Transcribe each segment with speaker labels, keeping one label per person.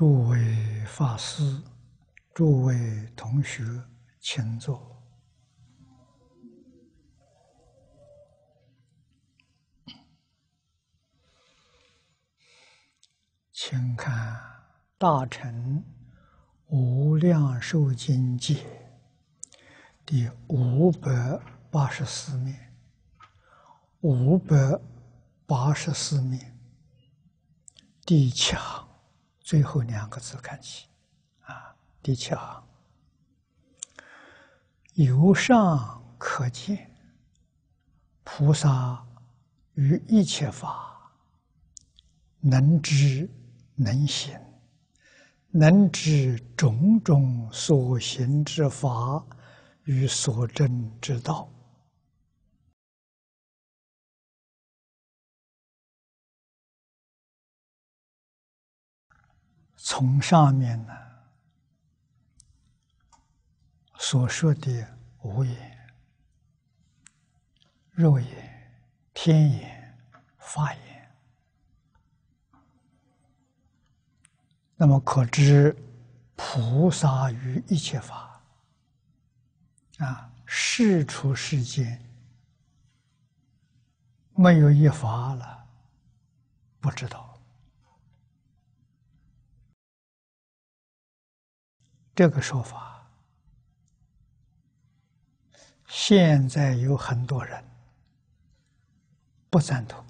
Speaker 1: 诸位法师，诸位同学，请坐。请看《大乘无量寿经》记第五百八十四面，五百八十四面第七行。最后两个字看起，啊，第七行，由上可见，菩萨于一切法，能知能行，能知种种所行之法与所证之道。从上面呢所说的无眼、肉眼、天眼、法眼，那么可知菩萨于一切法啊，事出世间，没有一法了，不知道。这个说法，现在有很多人不赞同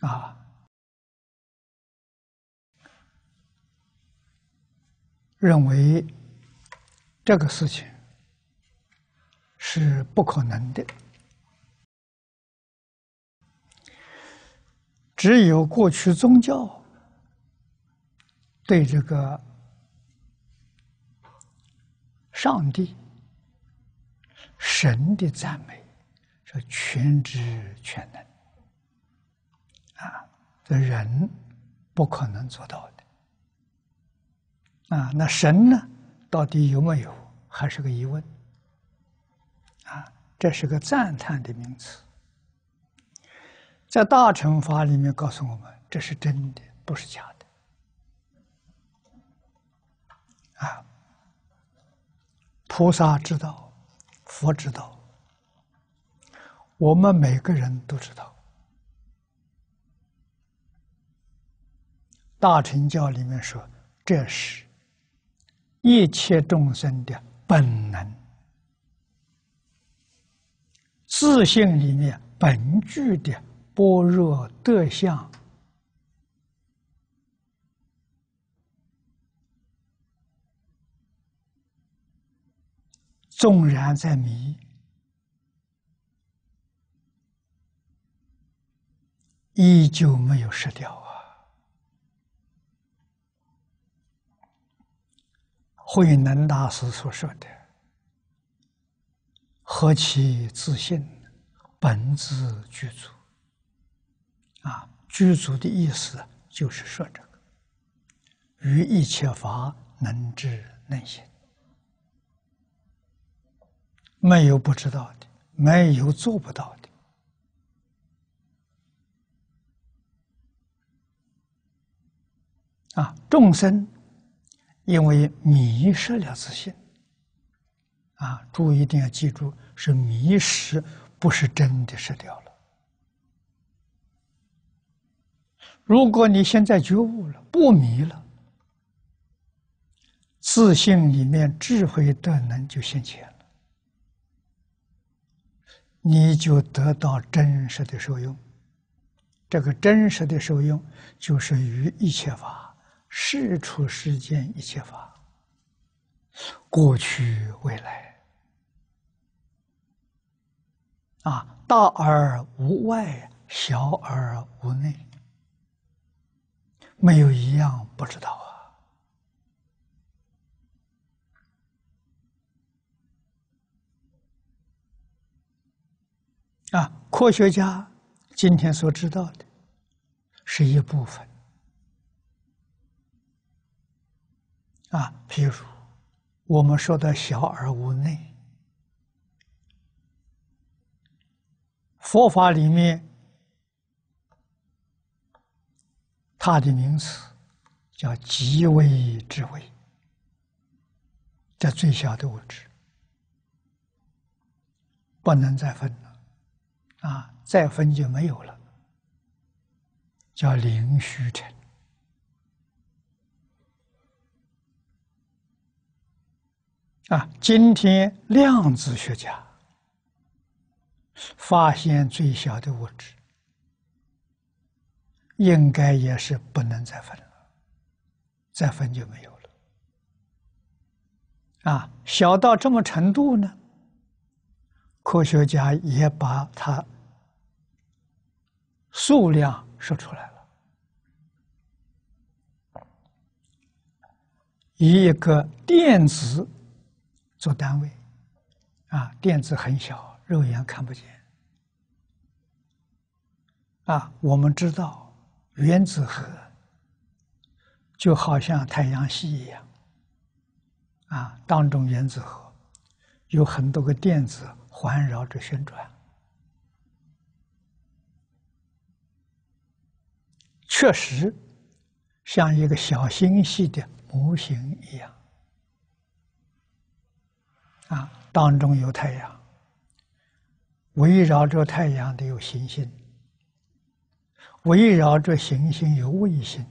Speaker 1: 啊，认为这个事情是不可能的，只有过去宗教。对这个上帝、神的赞美是全知全能啊，这人不可能做到的啊。那神呢，到底有没有，还是个疑问啊？这是个赞叹的名词，在大乘法里面告诉我们，这是真的，不是假。啊！菩萨知道，佛知道，我们每个人都知道。大乘教里面说，这是一切众生的本能，自信里面本具的般若德相。纵然在迷，依旧没有失掉啊！慧能大师所说的“何其自信，本自具足”，啊，具足的意思就是说这个，于一切法能知能行。没有不知道的，没有做不到的。啊，众生因为迷失了自信。啊，注意一定要记住，是迷失，不是真的失掉了。如果你现在觉悟了，不迷了，自信里面智慧的能就现前。你就得到真实的受用，这个真实的受用就是于一切法，是出世间一切法，过去未来，啊，大而无外，小而无内，没有一样不知道啊。啊，科学家今天所知道的是一部分。啊，比如我们说的小而无内，佛法里面它的名词叫极微之微，这最小的物质不能再分了。啊，再分就没有了，叫零虚尘。啊，今天量子学家发现最小的物质，应该也是不能再分了，再分就没有了。啊，小到这么程度呢？科学家也把它。数量说出来了，以一个电子做单位啊，电子很小，肉眼看不见啊。我们知道原子核就好像太阳系一样啊，当中原子核有很多个电子环绕着旋转。确实，像一个小星系的模型一样，啊，当中有太阳，围绕着太阳的有行星，围绕着行星有卫星，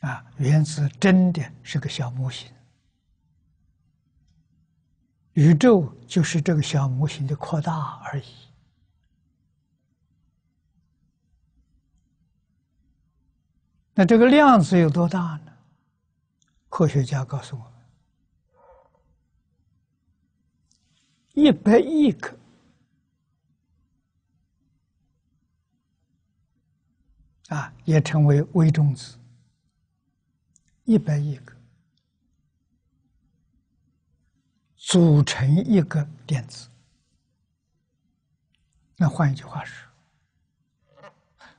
Speaker 1: 啊，原子真的是个小模型。宇宙就是这个小模型的扩大而已。那这个量子有多大呢？科学家告诉我们，一百亿个啊，也成为微中子，一百亿个。组成一个电子，那换一句话说，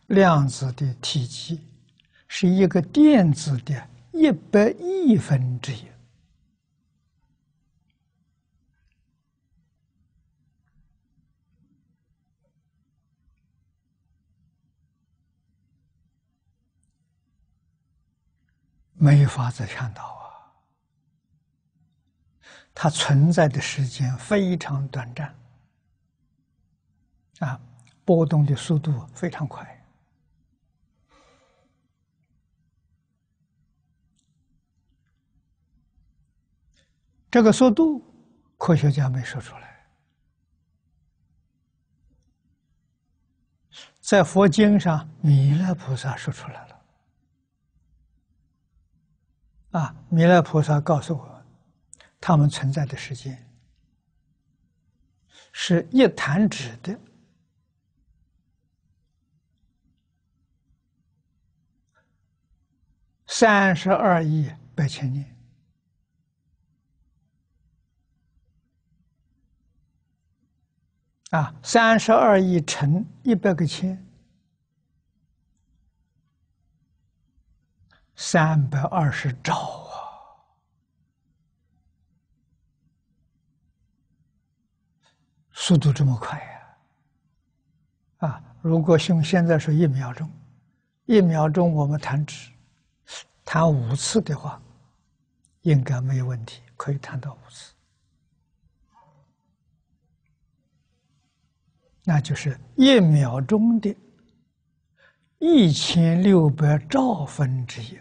Speaker 1: 量子的体积是一个电子的一百亿分之一，没法子看到啊。它存在的时间非常短暂，啊，波动的速度非常快，这个速度科学家没说出来，在佛经上，弥勒菩萨说出来了，啊，弥勒菩萨告诉我。他们存在的时间是一弹指的三十二亿百千年啊，三十二亿乘一百个千，三百二十兆。速度这么快呀！啊，如果用现在说一秒钟，一秒钟我们弹指，弹五次的话，应该没有问题，可以弹到五次。那就是一秒钟的，一千六百兆分之一。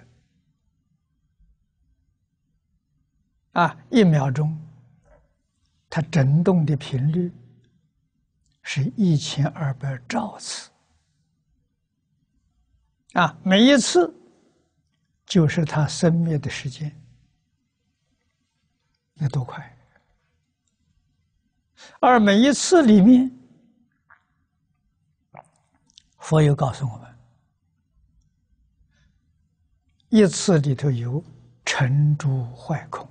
Speaker 1: 啊，一秒钟，它振动的频率。是一千二百兆次啊！每一次就是他生灭的时间，那多快！而每一次里面，佛又告诉我们，一次里头有成住坏空。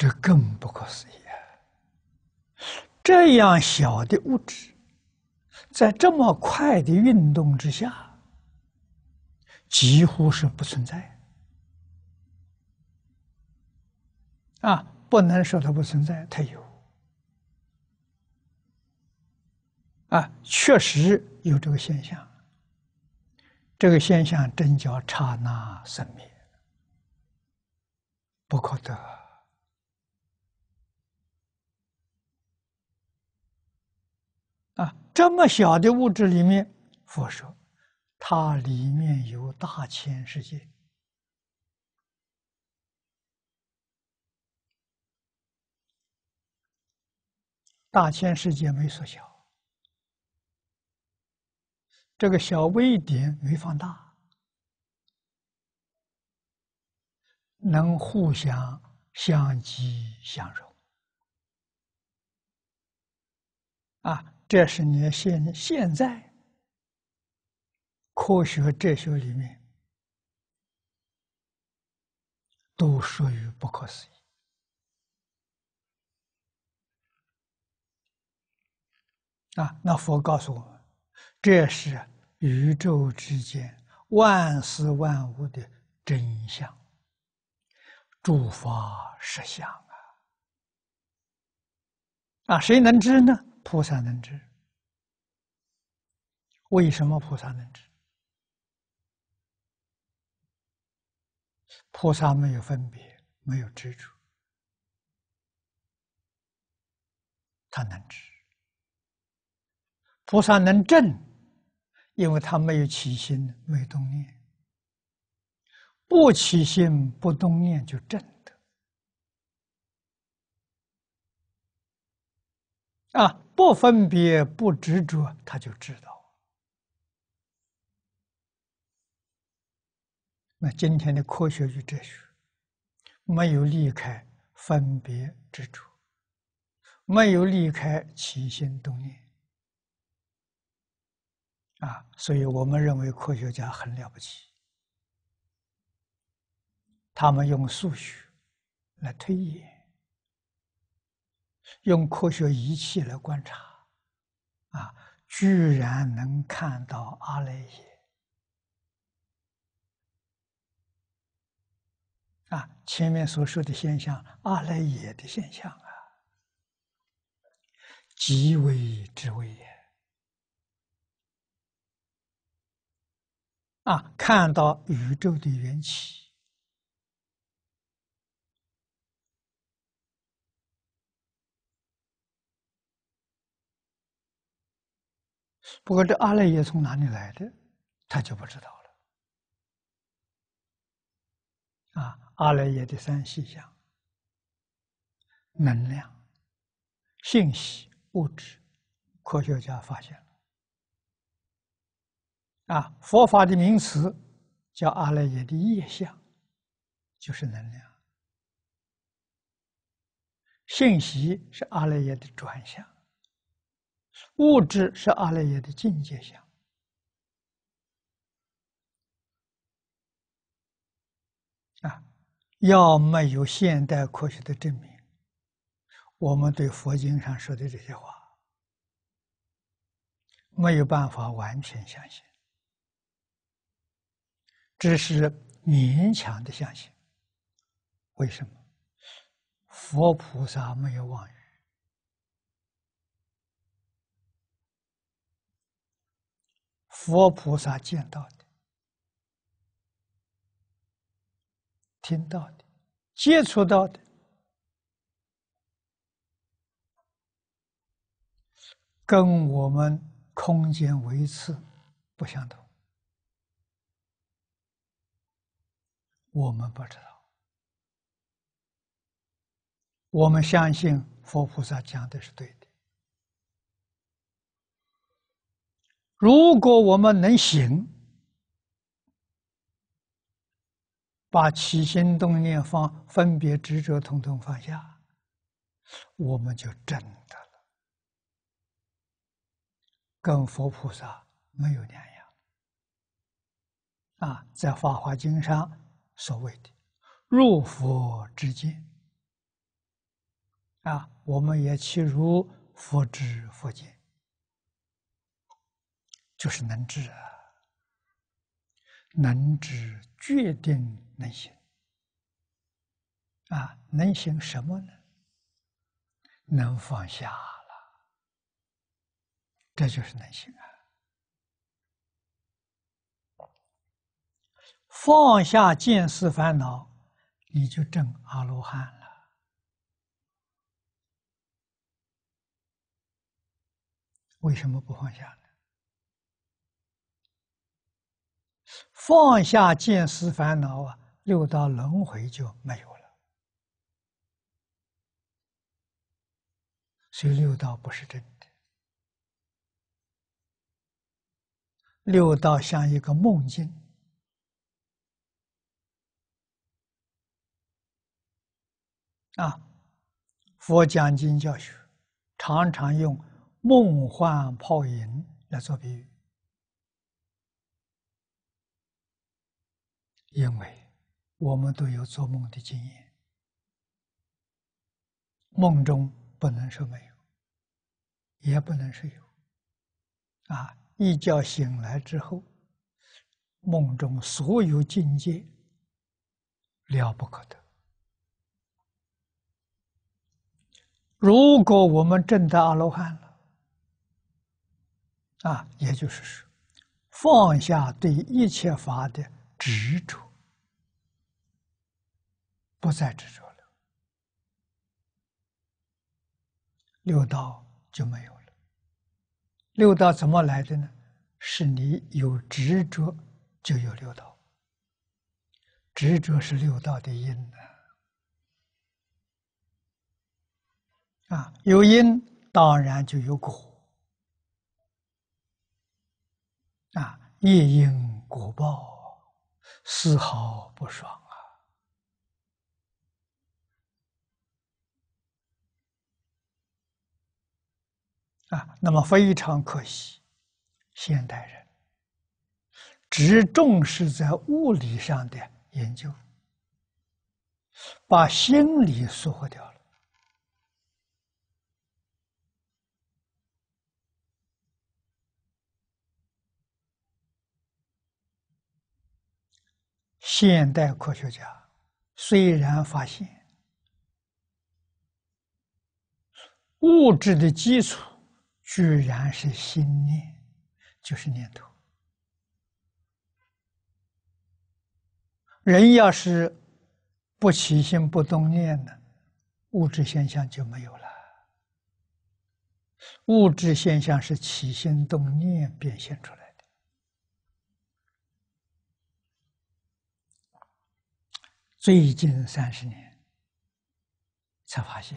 Speaker 1: 这更不可思议！啊！这样小的物质，在这么快的运动之下，几乎是不存在。啊，不能说它不存在，它有。啊，确实有这个现象。这个现象真叫刹那生灭，不可得。这么小的物质里面，佛说，它里面有大千世界，大千世界没缩小，这个小微点没放大，能互相相济相融，啊。这是你现现在科学哲学里面都属于不可思议啊！那佛告诉我，们，这是宇宙之间万事万物的真相，诸法实相啊！啊，谁能知呢？菩萨能知，为什么菩萨能知？菩萨没有分别，没有执着，他能知。菩萨能正，因为他没有起心、没动念，不起心、不动念就正。啊，不分别、不执着，他就知道。那今天的科学与哲学，没有离开分别执着，没有离开起心动念。啊，所以我们认为科学家很了不起，他们用数学来推演。用科学仪器来观察，啊，居然能看到阿赖耶，啊，前面所说的现象，阿赖耶的现象啊，极为之微也，啊，看到宇宙的缘起。不过，这阿赖耶从哪里来的，他就不知道了。啊，阿赖耶的三细相：能量、信息、物质，科学家发现了。啊，佛法的名词叫阿赖耶的业相，就是能量；信息是阿赖耶的转向，物质是阿赖耶的境界相啊，要没有现代科学的证明，我们对佛经上说的这些话没有办法完全相信，只是勉强的相信。为什么？佛菩萨没有妄语。佛菩萨见到的、听到的、接触到的，跟我们空间维次不相同。我们不知道，我们相信佛菩萨讲的是对的。如果我们能行，把起心动念方分别执着统统放下，我们就真的了，跟佛菩萨没有两样。啊，在法华经上所谓的入佛之境，啊，我们也去如佛之佛境？就是能治啊，能治决定能行啊，能行什么呢？能放下了，这就是能行啊。放下见思烦恼，你就证阿罗汉了。为什么不放下？放下见思烦恼啊，六道轮回就没有了。所以六道不是真的，六道像一个梦境啊。佛讲经教学常常用梦幻泡影来做比喻。因为我们都有做梦的经验，梦中不能说没有，也不能说有，啊，一觉醒来之后，梦中所有境界了不可得。如果我们证得阿罗汉了，啊，也就是说，放下对一切法的。执着，不再执着了，六道就没有了。六道怎么来的呢？是你有执着，就有六道。执着是六道的因呢。啊，有因当然就有果。啊，业因果报。丝毫不爽啊！啊，那么非常可惜，现代人只重视在物理上的研究，把心理疏忽掉。现代科学家虽然发现物质的基础居然是心念，就是念头。人要是不起心不动念呢，物质现象就没有了。物质现象是起心动念变现出来。最近三十年，才发现，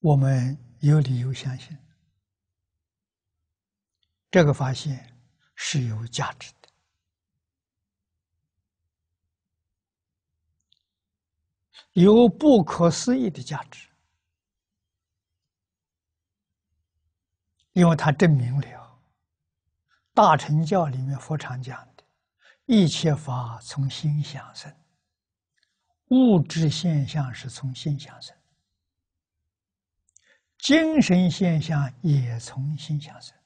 Speaker 1: 我们有理由相信，这个发现是有价值。的。有不可思议的价值，因为它证明了大乘教里面佛常讲的：一切法从心想生，物质现象是从心想生，精神现象也从心想生。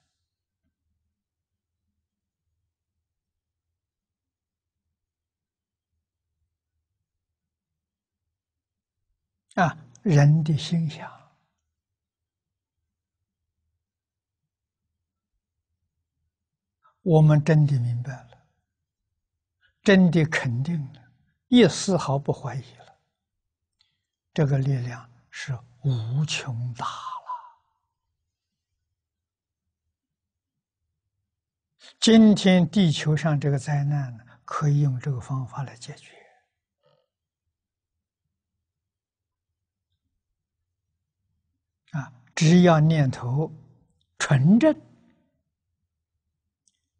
Speaker 1: 啊，人的心想我们真的明白了，真的肯定了，也丝毫不怀疑了。这个力量是无穷大了。今天地球上这个灾难呢，可以用这个方法来解决。啊，只要念头纯正，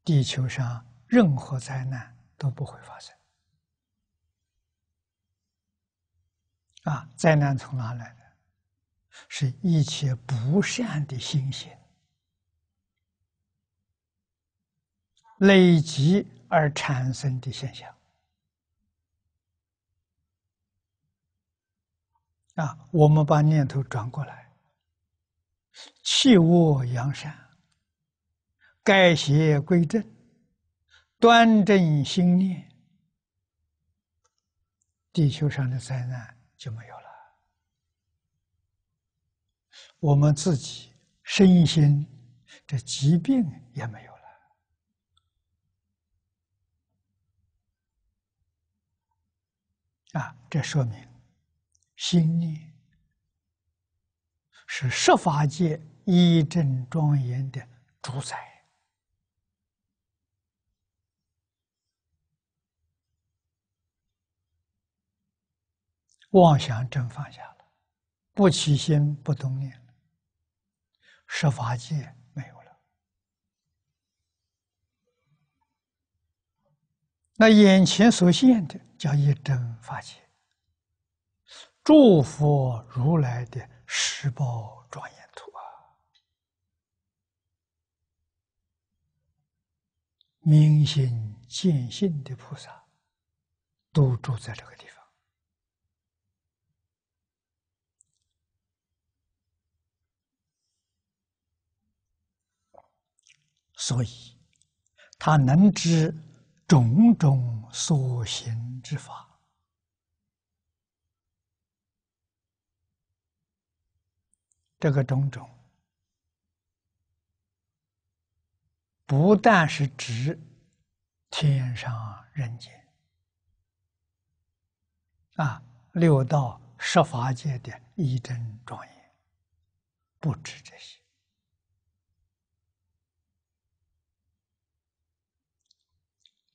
Speaker 1: 地球上任何灾难都不会发生。啊，灾难从哪来的？是一切不善的习性累积而产生的现象。啊，我们把念头转过来。弃恶扬善，改邪归正，端正心念，地球上的灾难就没有了。我们自己身心的疾病也没有了。啊，这说明心念。是十法界一真庄严的主宰，妄想真放下了，不起心不动念了，十法界没有了。那眼前所现的叫一真法界，诸佛如来的。十宝庄严土啊，明心见性的菩萨都住在这个地方，所以他能知种种所行之法。这个种种，不但是指天上人间，啊，六道设法界的一真庄严，不止这些。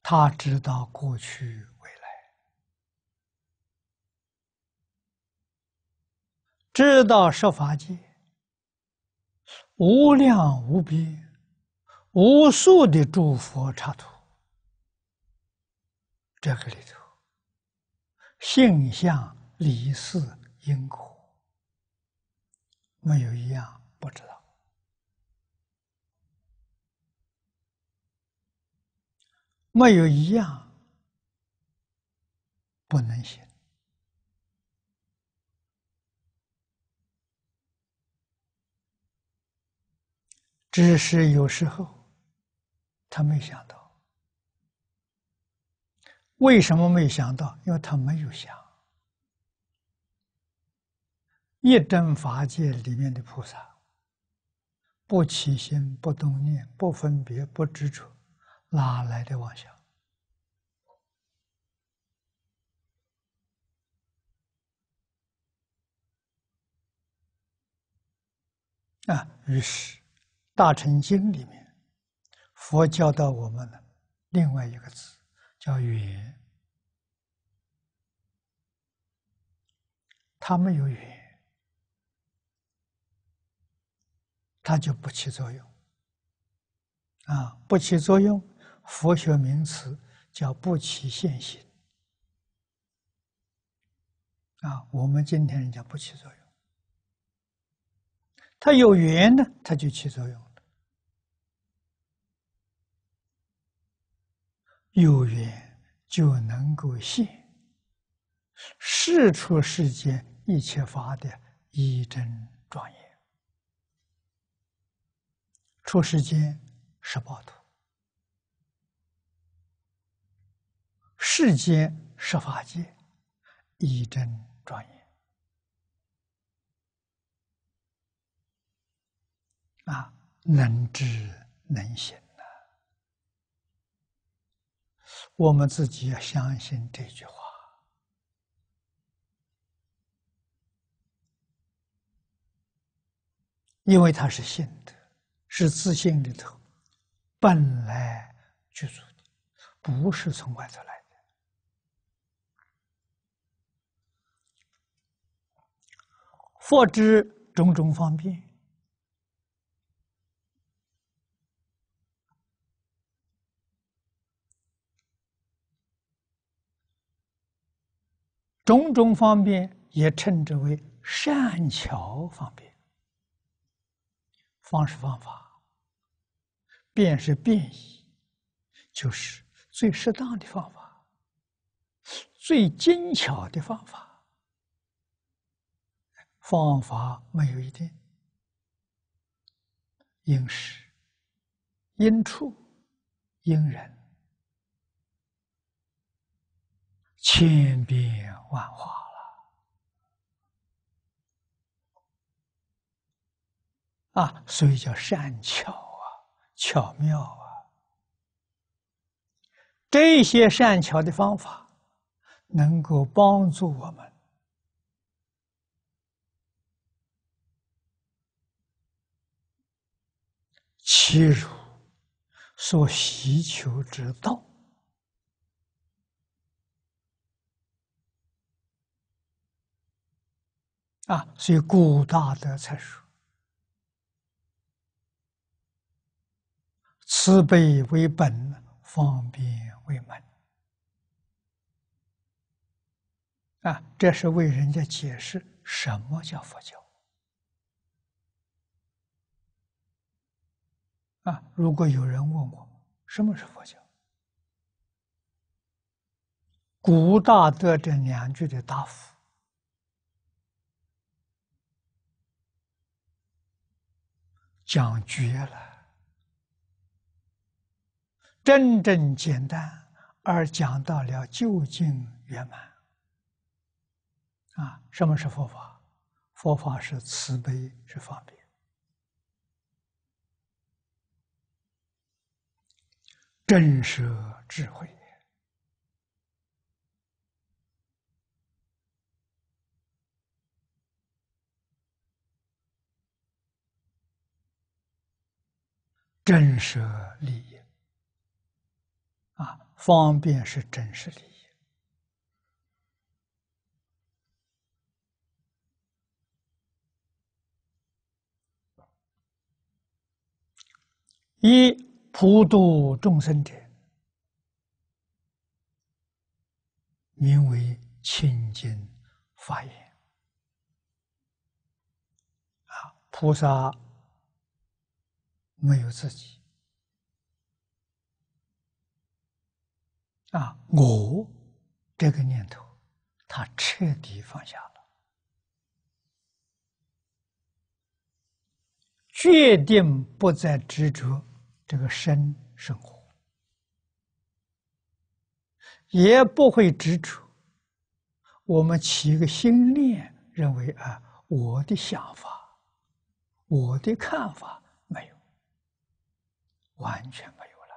Speaker 1: 他知道过去未来，知道设法界。无量无边、无数的诸佛插图，这个里头，性相理事因果，没有一样不知道，没有一样不能行。只是有时候，他没想到。为什么没想到？因为他没有想。一真法界里面的菩萨，不起心不动念，不分别不知着，哪来的妄想？啊，于是。大乘经里面，佛教到我们了另外一个字叫缘，他没有缘，它就不起作用。啊，不起作用，佛学名词叫不起现行。啊，我们今天人家不起作用，他有缘呢，它就起作用。有缘就能够现是出世间一切法的一真庄严。出世间十八土，世间十法界一真庄严啊，能知能行。我们自己要相信这句话，因为它是信的，是自信里头本来居住的，不是从外头来的。佛知种种方便。种种方便也称之为善巧方便，方式方法，便是便宜，就是最适当的方法，最精巧的方法。方法没有一定，应时、因处、因人。千变万化了，啊，所以叫善巧啊，巧妙啊，这些善巧的方法，能够帮助我们，切入所希求之道。啊，所以古大德才说：“慈悲为本，方便为门。”啊，这是为人家解释什么叫佛教。啊，如果有人问我什么是佛教，古大德这两句的答复。讲绝了，真正简单而讲到了究竟圆满。啊，什么是佛法？佛法是慈悲，是方便，真舍智慧。真实利益啊，方便是真实利益。一普度众生者，名为清净法眼啊，菩萨。没有自己啊！我这个念头，他彻底放下了，决定不再执着这个生生活，也不会执着我们起一个心念，认为啊，我的想法，我的看法。完全没有了。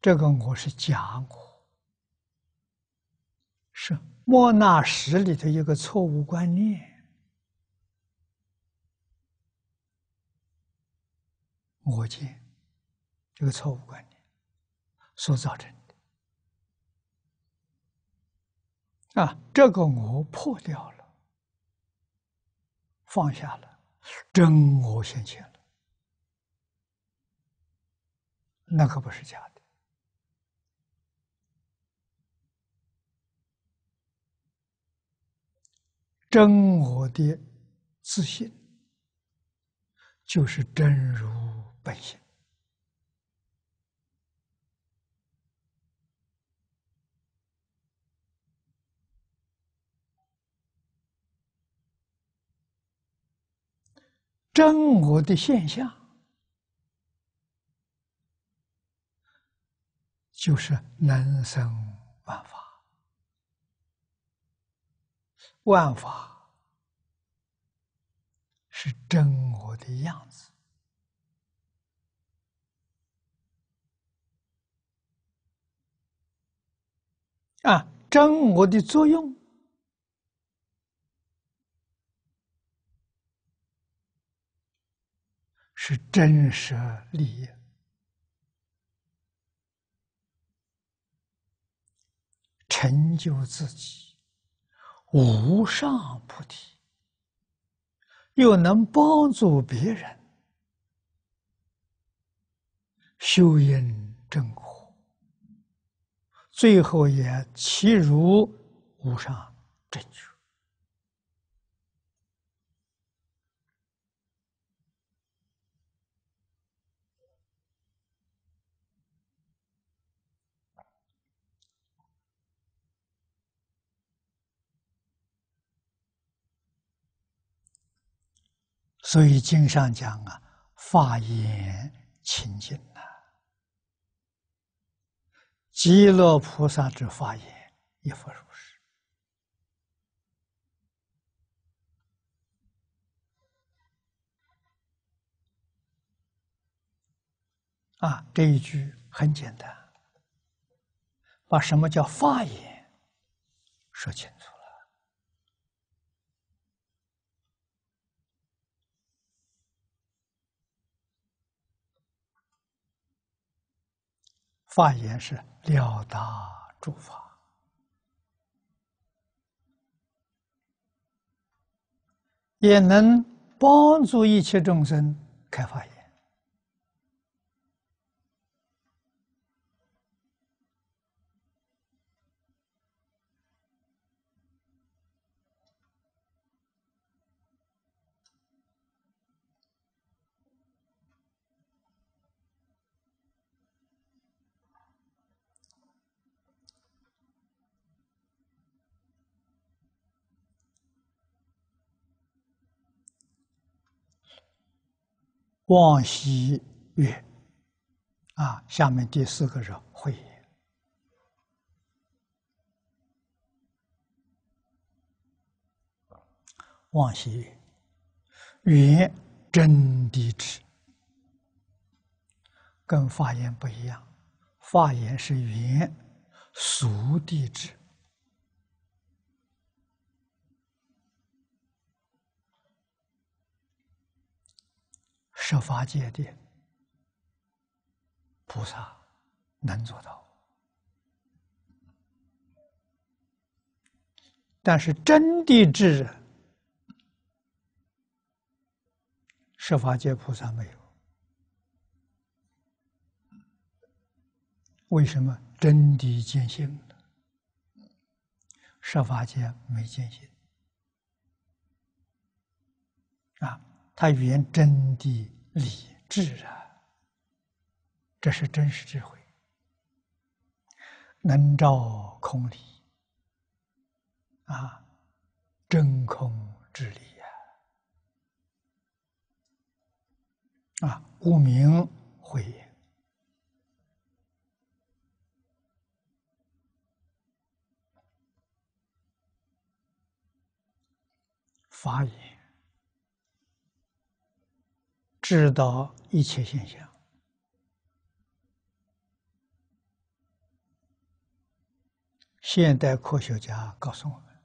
Speaker 1: 这个我是讲，我是莫那什里头一个错误观念，我见这个错误观念所造成的啊，这个我破掉了。放下了，真我显现了，那可不是假的。真我的自信，就是真如本性。真我的现象，就是人生万法，万法是真我的样子啊！真我的作用。是真实利益。成就自己无上菩提，又能帮助别人修因正果，最后也其如无上真觉。所以经上讲啊，法眼清净呐，极乐菩萨之法眼亦复如是。啊，这一句很简单，把什么叫法言说清楚。发言是了达诸法，也能帮助一切众生开发言。望西月，啊，下面第四个是慧眼。望西月，圆真地之，跟法言不一样，法言是圆俗地之。”设法界的菩萨
Speaker 2: 能做到，
Speaker 1: 但是真的之人，设法界菩萨没有。为什么真的见性了，设法界没见性？啊，他原真谛理智啊，这是真实智慧，能照空理啊，真空之理呀，啊，无名慧也，法也。知道一切现象。现代科学家告诉我们，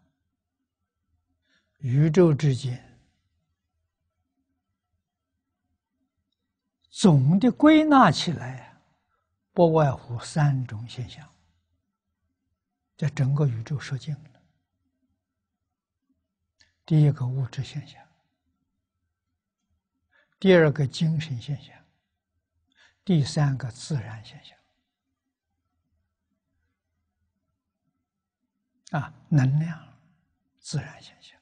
Speaker 1: 宇宙之间总的归纳起来不外乎三种现象，在整个宇宙射尽了。第一个物质现象。第二个精神现象，第三个自然现象，啊，能量，
Speaker 2: 自然现象，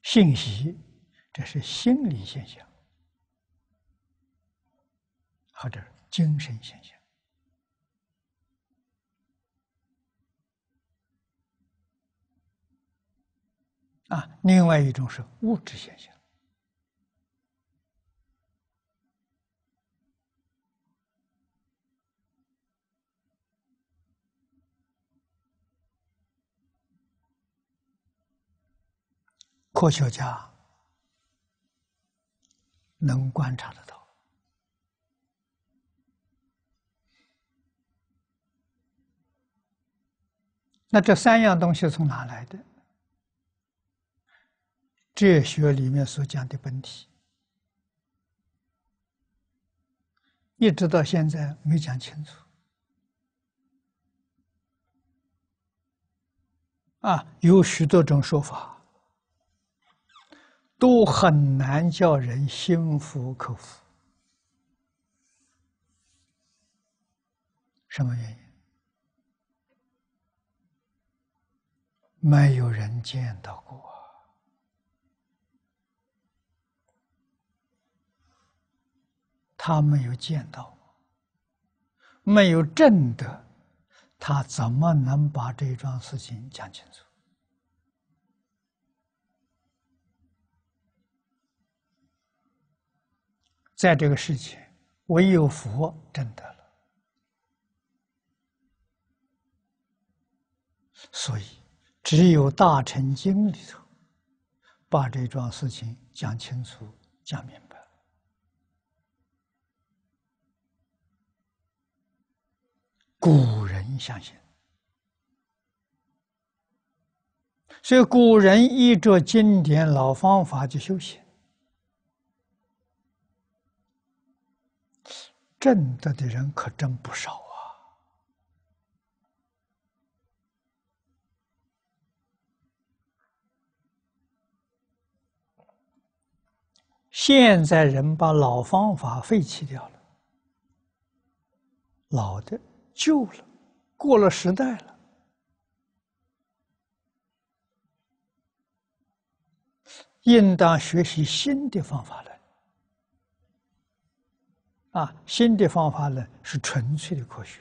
Speaker 1: 信息，这是心理现象，或者精神现象。啊，另外一种是物质现象，科学家能观察得到。那这三样东西从哪来的？哲学里面所讲的本体，一直到现在没讲清楚。啊，有许多种说法，都很难叫人心服口服。什么原因？没有人见到过。他没有见到，没有证得，他怎么能把这一桩事情讲清楚？在这个世界，唯有佛证得了，所以只有《大乘经》里头把这桩事情讲清楚、讲明白。古人相信，所以古人依着经典老方法去修行，正德的人可真不少啊！现在人把老方法废弃掉了，老的。旧了，过了时代了，应当学习新的方法论。啊，新的方法论是纯粹的科学，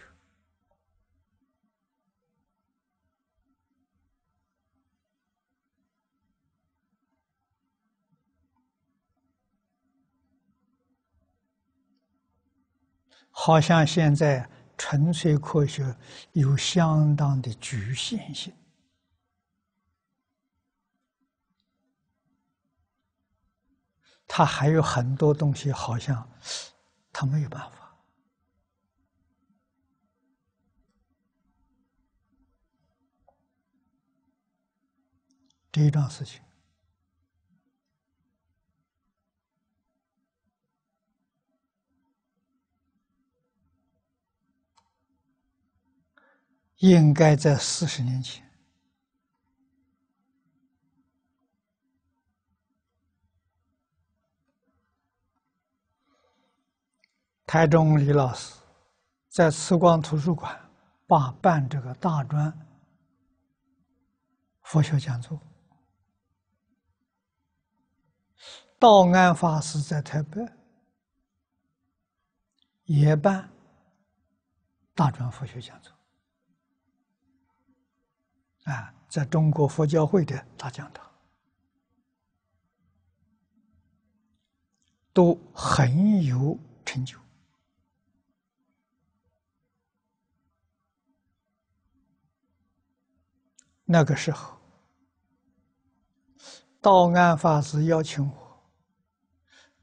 Speaker 1: 好像现在。纯粹科学有相当的局限性，他还有很多东西，好像他没有办法。第一桩事情。应该在四十年前，台中李老师在慈光图书馆把办这个大专佛学讲座，道安法师在台北也办大专佛学讲座。啊，在中国佛教会的大讲堂，都很有成就。那个时候，道安法师邀请我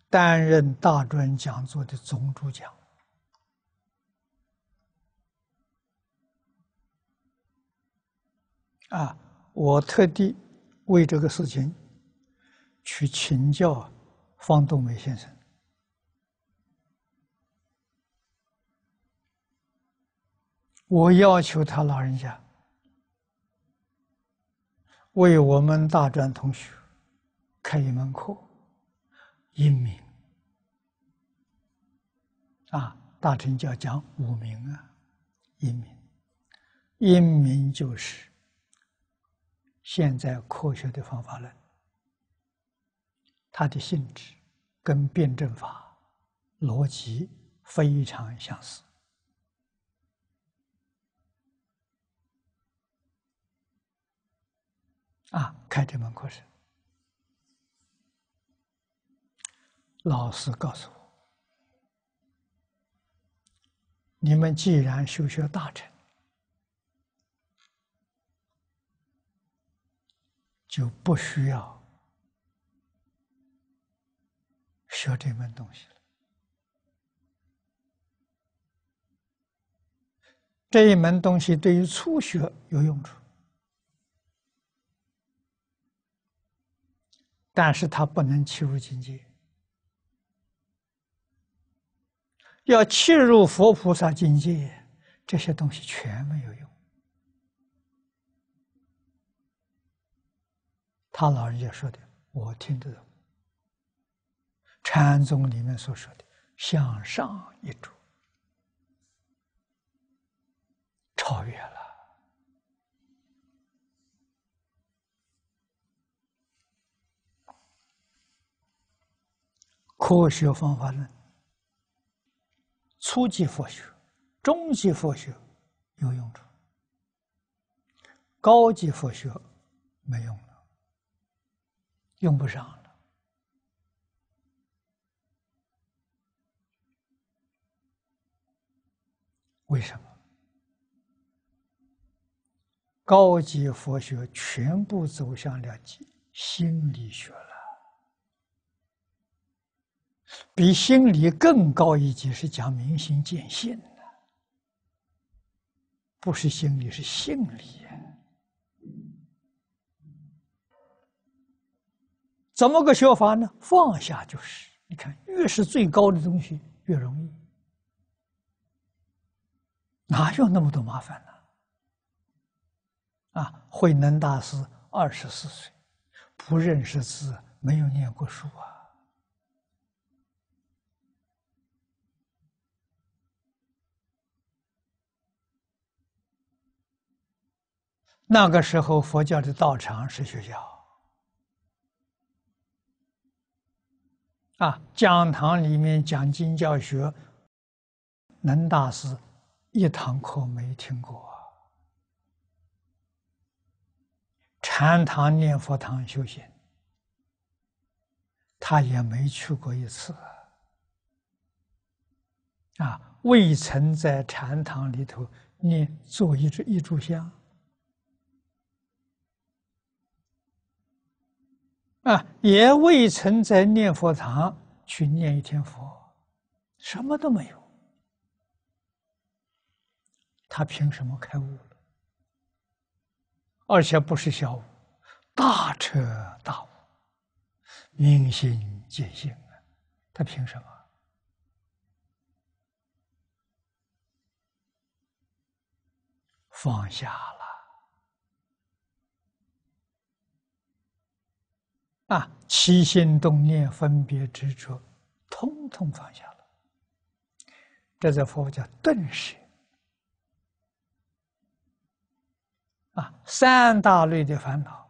Speaker 1: 担任大专讲座的总主讲。啊！我特地为这个事情去请教方东梅先生。我要求他老人家为我们大专同学开一门课，英明。啊，大乘教讲五明啊，英明，英明就是。现在科学的方法论，它的性质跟辩证法、逻辑非常相似。啊，开这门课时，老师告诉我：“你们既然修学大成，就不需要学这门东西了。这一门东西对于初学有用处，但是他不能切入境界。要切入佛菩萨境界，这些东西全没有用。他老人家说的，我听得懂。禅宗里面所说的“向上一炷”，超越了科学方法论。初级佛学、中级佛学有用处，高级佛学没用。用不上了，为什么？高级佛学全部走向了心理学了，比心理更高一级是讲明心见性的，不是心理，是性理。啊。怎么个修法呢？放下就是。你看，越是最高的东西越容易，哪有那么多麻烦呢？啊，慧能大师二十四岁，不认识字，没有念过书啊。那个时候，佛教的道场是学校。啊，讲堂里面讲经教学，能大师一堂课没听过；禅堂、念佛堂修行，他也没去过一次。啊，未曾在禅堂里头念做一支一炷香。啊，也未曾在念佛堂去念一天佛，什么都没有。他凭什么开悟了？而且不是小悟，大彻大悟，明心见性啊！他凭什么放下了？啊，七心动念、分别执着，通通放下了。这在佛教顿时啊，三大类的烦恼，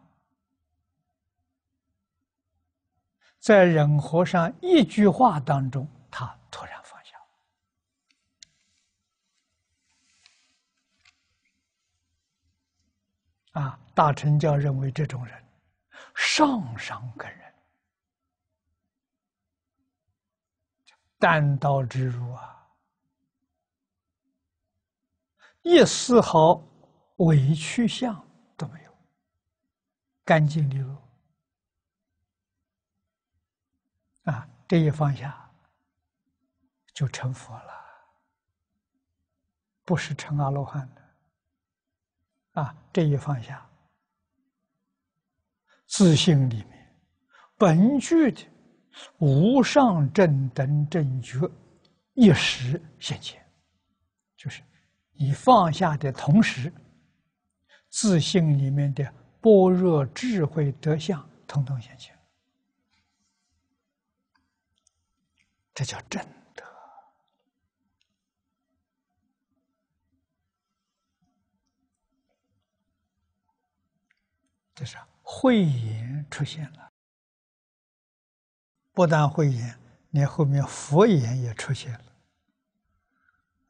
Speaker 1: 在忍和尚一句话当中，他突然放下啊，大乘教认为这种人。上上根人，单刀直入啊，一丝毫委屈相都没有，干净利落啊！这一放下就成佛了，不是成阿罗汉的啊！这一放下。自信里面，本具的无上正等正觉一时现前，就是你放下的同时，自信里面的般若智慧德相统统现前，这叫正德。这是。慧眼出现了，不但慧眼，连后面佛眼也出现了。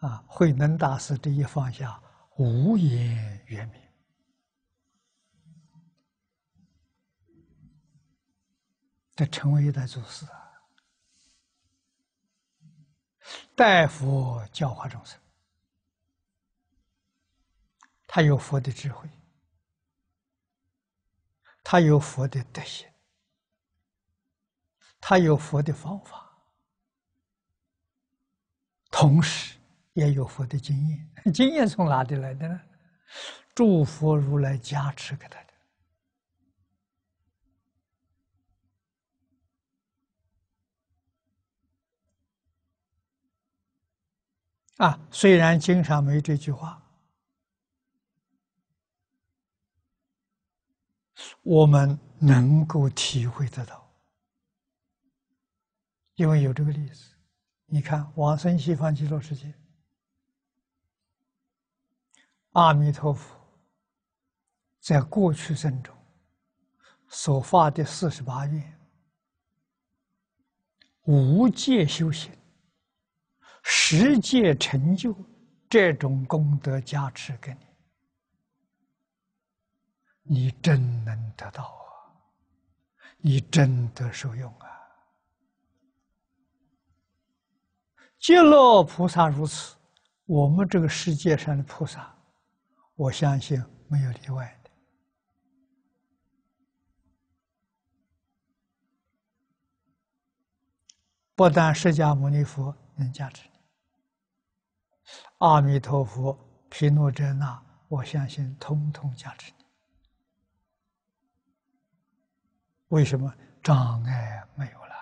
Speaker 1: 啊，慧能大师这一放下无言圆明，这成为一代祖师啊！代佛教化众生，他有佛的智慧。他有佛的德行，他有佛的方法，同时也有佛的经验。经验从哪里来的呢？诸佛如来加持给他的。啊，虽然经上没这句话。我们能够体会得到，因为有这个例子。你看《往生西方极乐世界》，阿弥陀佛在过去生中所发的四十八愿，无界修行，十界成就，这种功德加持给你。你真能得到啊！你真的受用啊！极乐菩萨如此，我们这个世界上的菩萨，我相信没有例外的。不但释迦牟尼佛能加持你，阿弥陀佛、毗卢遮那，我相信统统加持你。为什么障碍没有了？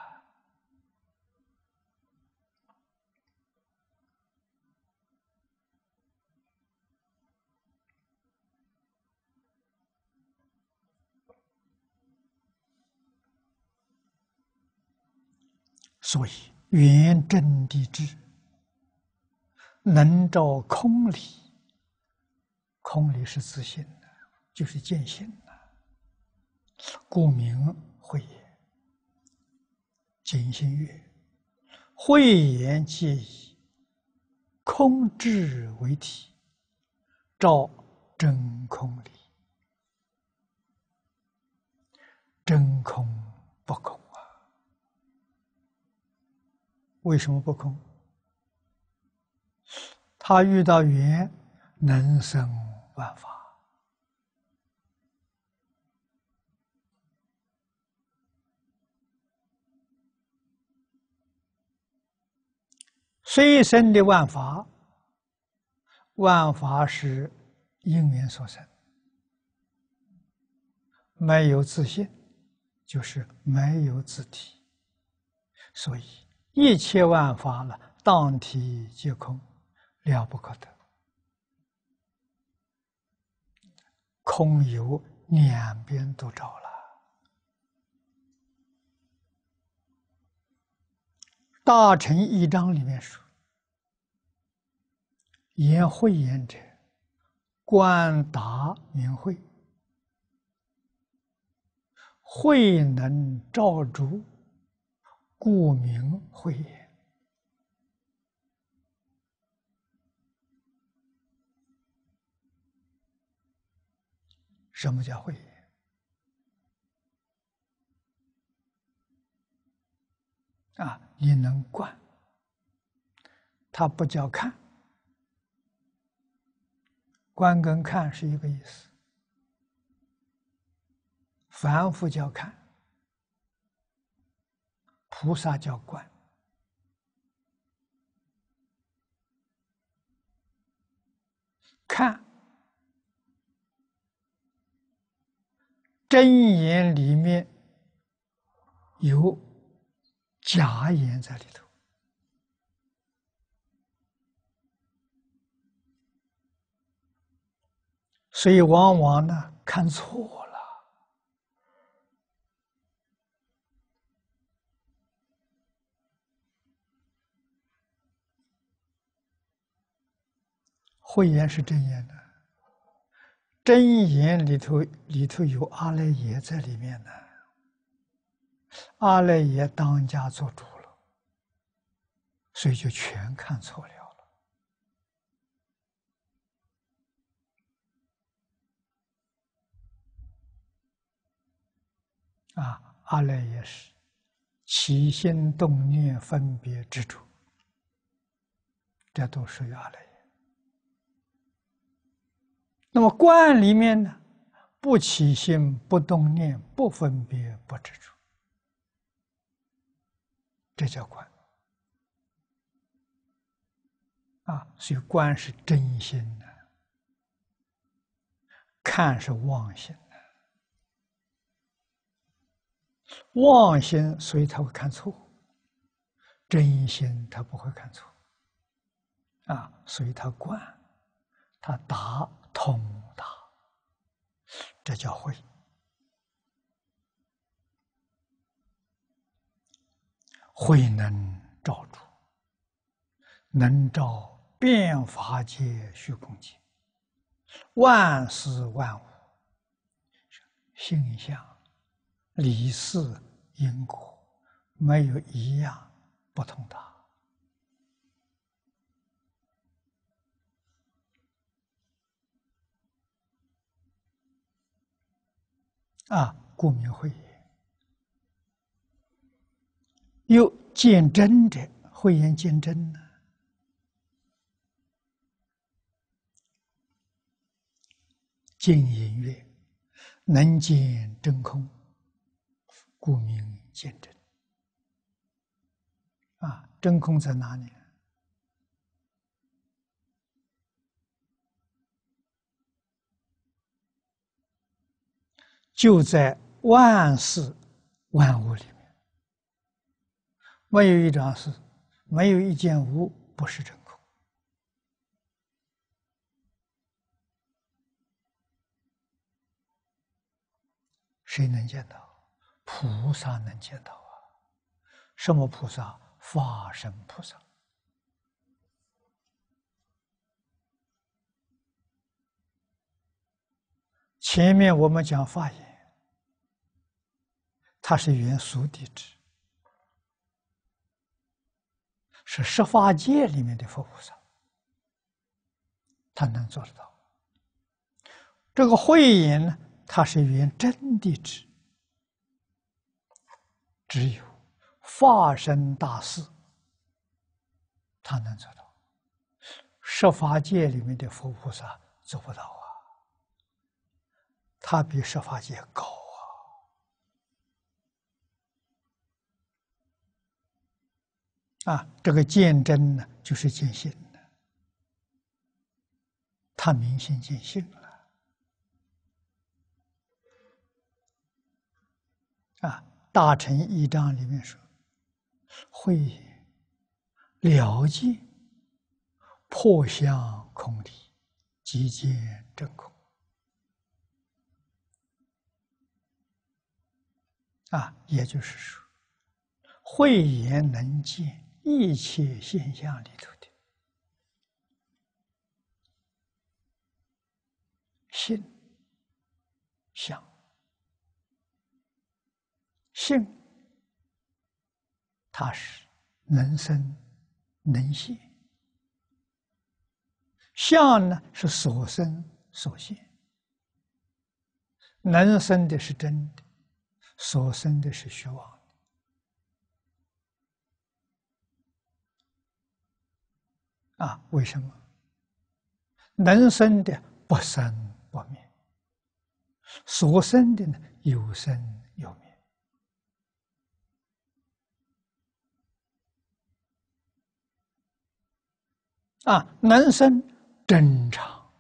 Speaker 1: 所以圆真地智能照空理，空理是自性的，就是见性。故名慧眼。金心月，慧眼即以空智为体，照真空理。真空不空啊？为什么不空？他遇到缘，能生万法。随生的万法，万法是因缘所生，没有自信，就是没有自体，所以一切万法了，当体皆空，了不可得，空有两边都着了，《大乘一章》里面说。言慧言者，观达明慧，慧能照诸，故名慧言。什么叫慧啊，你能观，他不叫看。观跟看是一个意思，凡夫叫看，菩萨叫观。看真言里面有假言在里头。所以，往往呢，看错了。慧眼是真眼的，真眼里头里头有阿赖耶在里面呢，阿赖耶当家做主了，所以就全看错了。啊，阿赖耶识，起心动念、分别执着，这都属于阿赖耶。那么观里面呢，不起心、不动念、不分别、不执着，这叫观。啊，所以观是真心的，看是妄心。妄心，所以他会看错；真心，他不会看错。啊，所以他观，他达通达，这叫慧。慧能照住，能照变法界虚空界，万事万物，性相理事因果没有一样不同的啊，故名慧眼。有见真者，慧眼见真呢？净眼月能见真空。不明见真啊！真空在哪里？就在万事万物里面，没有一张是，没有一件无，不是真空。谁能见到？菩萨能见到啊，什么菩萨？法身菩萨。前面我们讲法言，他是元俗地址。是十法界里面的佛菩萨，他能做得到。这个慧眼呢，它是元真地智，只有化身大士，他能做到；十法界里面的佛菩萨做不到啊。他比十法界高啊！啊，这个见真呢，就是见性的，他明心见性了啊。大乘一章里面说，会了解破相空体，即见真空。啊，也就是说，慧眼能见一切现象里头的心、相。性，它是能生能写。相呢，是所生所现。能生的是真的，所生的是虚妄的。啊，为什么？能生的不生不灭，所生的呢有生。啊，能生真常，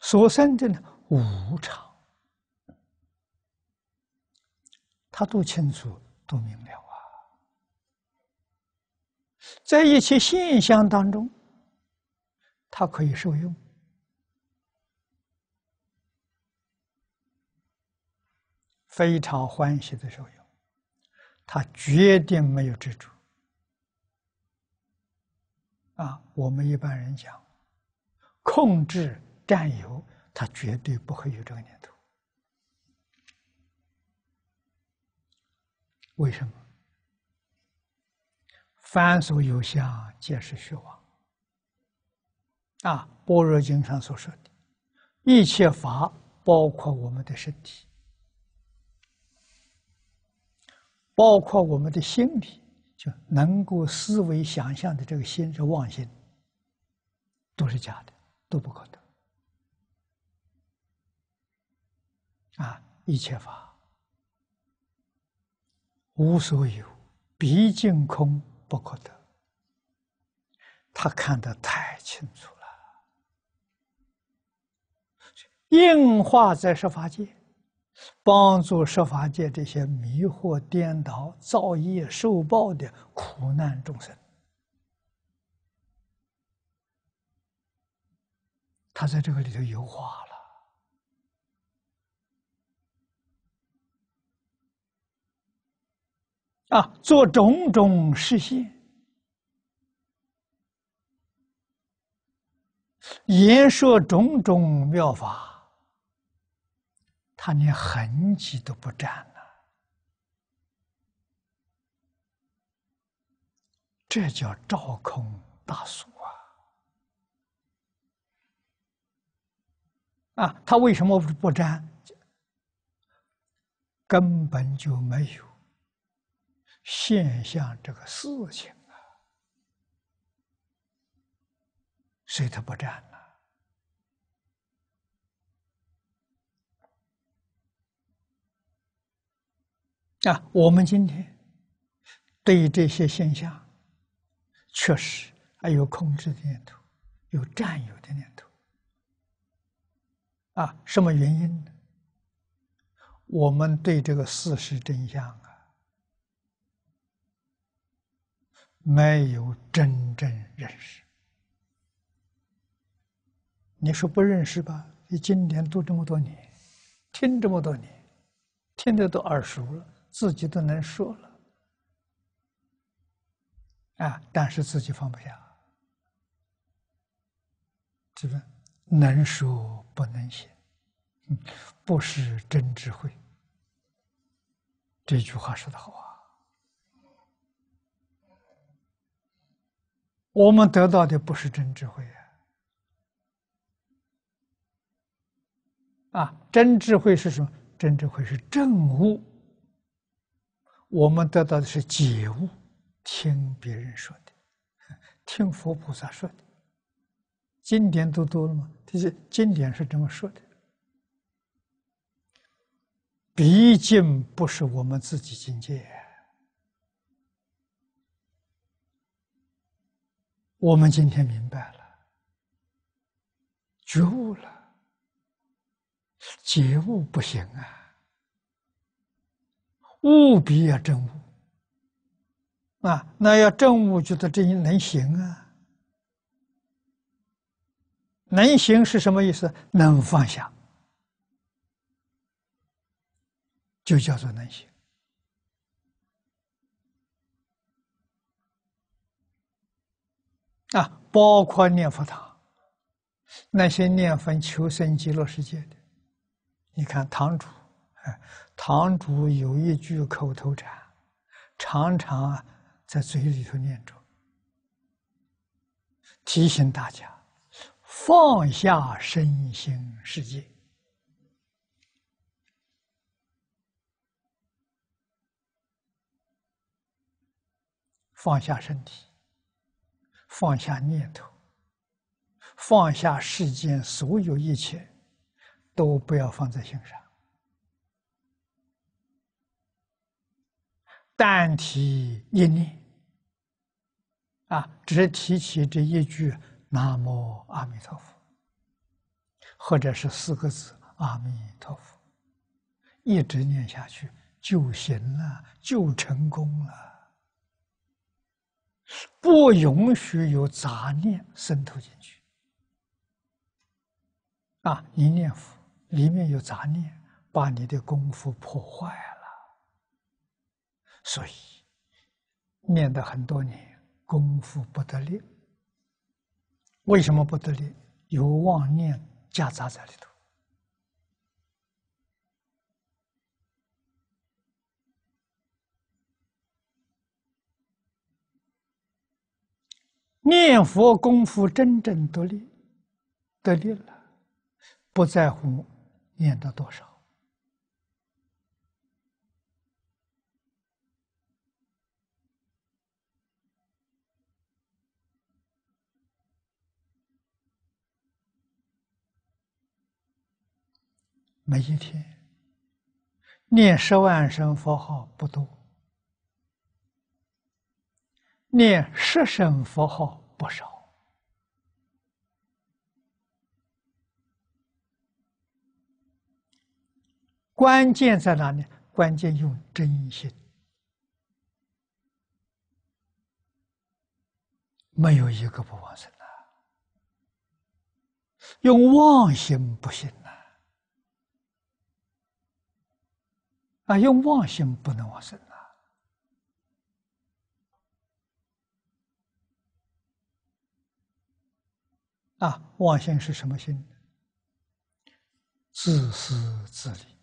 Speaker 1: 所生的呢无常，他都清楚都明了啊！在一切现象当中，他可以受用，非常欢喜的受用，他决定没有执着。啊，我们一般人讲，控制占有，他绝对不会有这个念头。为什么？凡所有相，皆是虚妄。啊，《般若经》上所说的，一切法，包括我们的身体，包括我们的心理。就能够思维想象的这个心是妄心，都是假的，都不可得。啊，一切法无所有，毕竟空不可得。他看得太清楚了，硬化在十法界。帮助设法界这些迷惑颠倒、造业受报的苦难众生，他在这个里头优化了啊，做种种事情。演说种种妙法。他连痕迹都不沾了，这叫照空大俗啊！啊，他为什么不沾？根本就没有现象这个事情啊，所以他不沾。啊，我们今天对于这些现象，确实还有控制的念头，有占有的念头。啊，什么原因呢？我们对这个事实真相啊，没有真正认识。你说不认识吧？你今天读这么多年，听这么多年，听得都耳熟了。自己都能说了，啊！但是自己放不下，这个能说不能写，不是真智慧。这句话说的好啊，我们得到的不是真智慧啊。啊，真智慧是什么？真智慧是正悟。我们得到的是解悟，听别人说的，听佛菩萨说的，经典都多了嘛？这些经典是这么说的，毕竟不是我们自己境界。我们今天明白了，觉悟了，觉悟不行啊。务必要证悟啊！那要证悟，觉得这能行啊？能行是什么意思？能放下，就叫做能行啊！包括念佛堂那些念佛求生极乐世界的，你看堂主哎。堂主有一句口头禅，常常在嘴里头念着，提醒大家放下身心世界，放下身体，放下念头，放下世间所有一切，都不要放在心上。但提一念，啊，只提起这一句“南无阿弥陀佛”，或者是四个字“阿弥陀佛”，一直念下去就行了，就成功了。不允许有杂念渗透进去，啊，一念佛里面有杂念，把你的功夫破坏了。所以，念的很多年，功夫不得力。为什么不得力？有妄念夹杂在里头。念佛功夫真正得力，得力了，不在乎念的多少。每一天，念十万声佛号不多，念十声佛号不少。关键在哪里？关键用真心，没有一个不往生的，用妄心不行。啊，用妄心不能往生啊！啊，妄心是什么心？自私自利，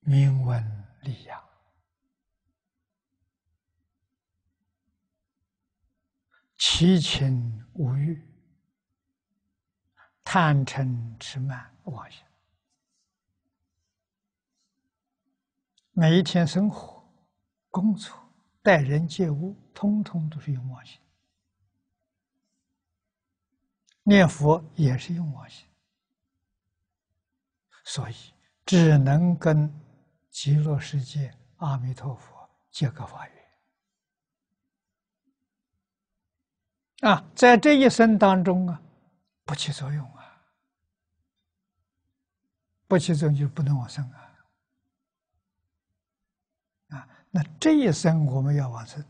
Speaker 1: 名闻利养，七情五欲。贪嗔痴慢妄想，每一天生活、工作、待人接物，通通都是用妄心。念佛也是用妄心，所以只能跟极乐世界阿弥陀佛结个法缘。啊，在这一生当中啊，不起作用啊。不去中就不能往生啊！啊，那这一生我们要往生，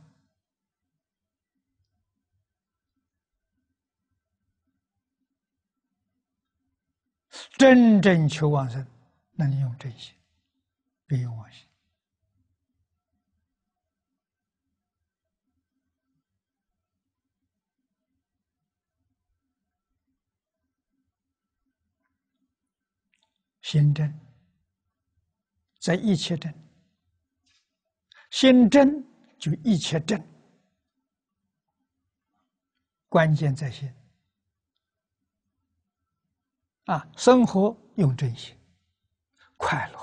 Speaker 1: 真正求往生，那你用真心，别用妄心。心正，在一切正；心真就一切正。关键在心啊！生活用真心，快乐；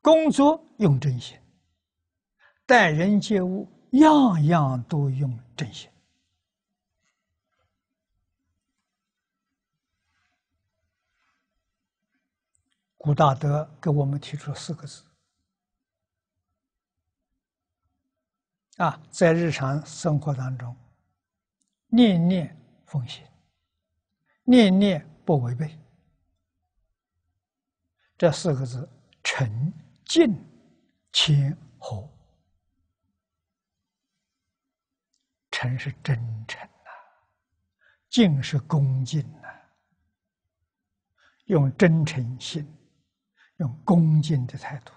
Speaker 1: 工作用真心，待人接物，样样都用真心。古大德给我们提出了四个字，啊，在日常生活当中，念念奉行，念念不违背。这四个字：诚、敬、谦、和。诚是真诚呐，敬是恭敬呐，用真诚心。用恭敬的态度，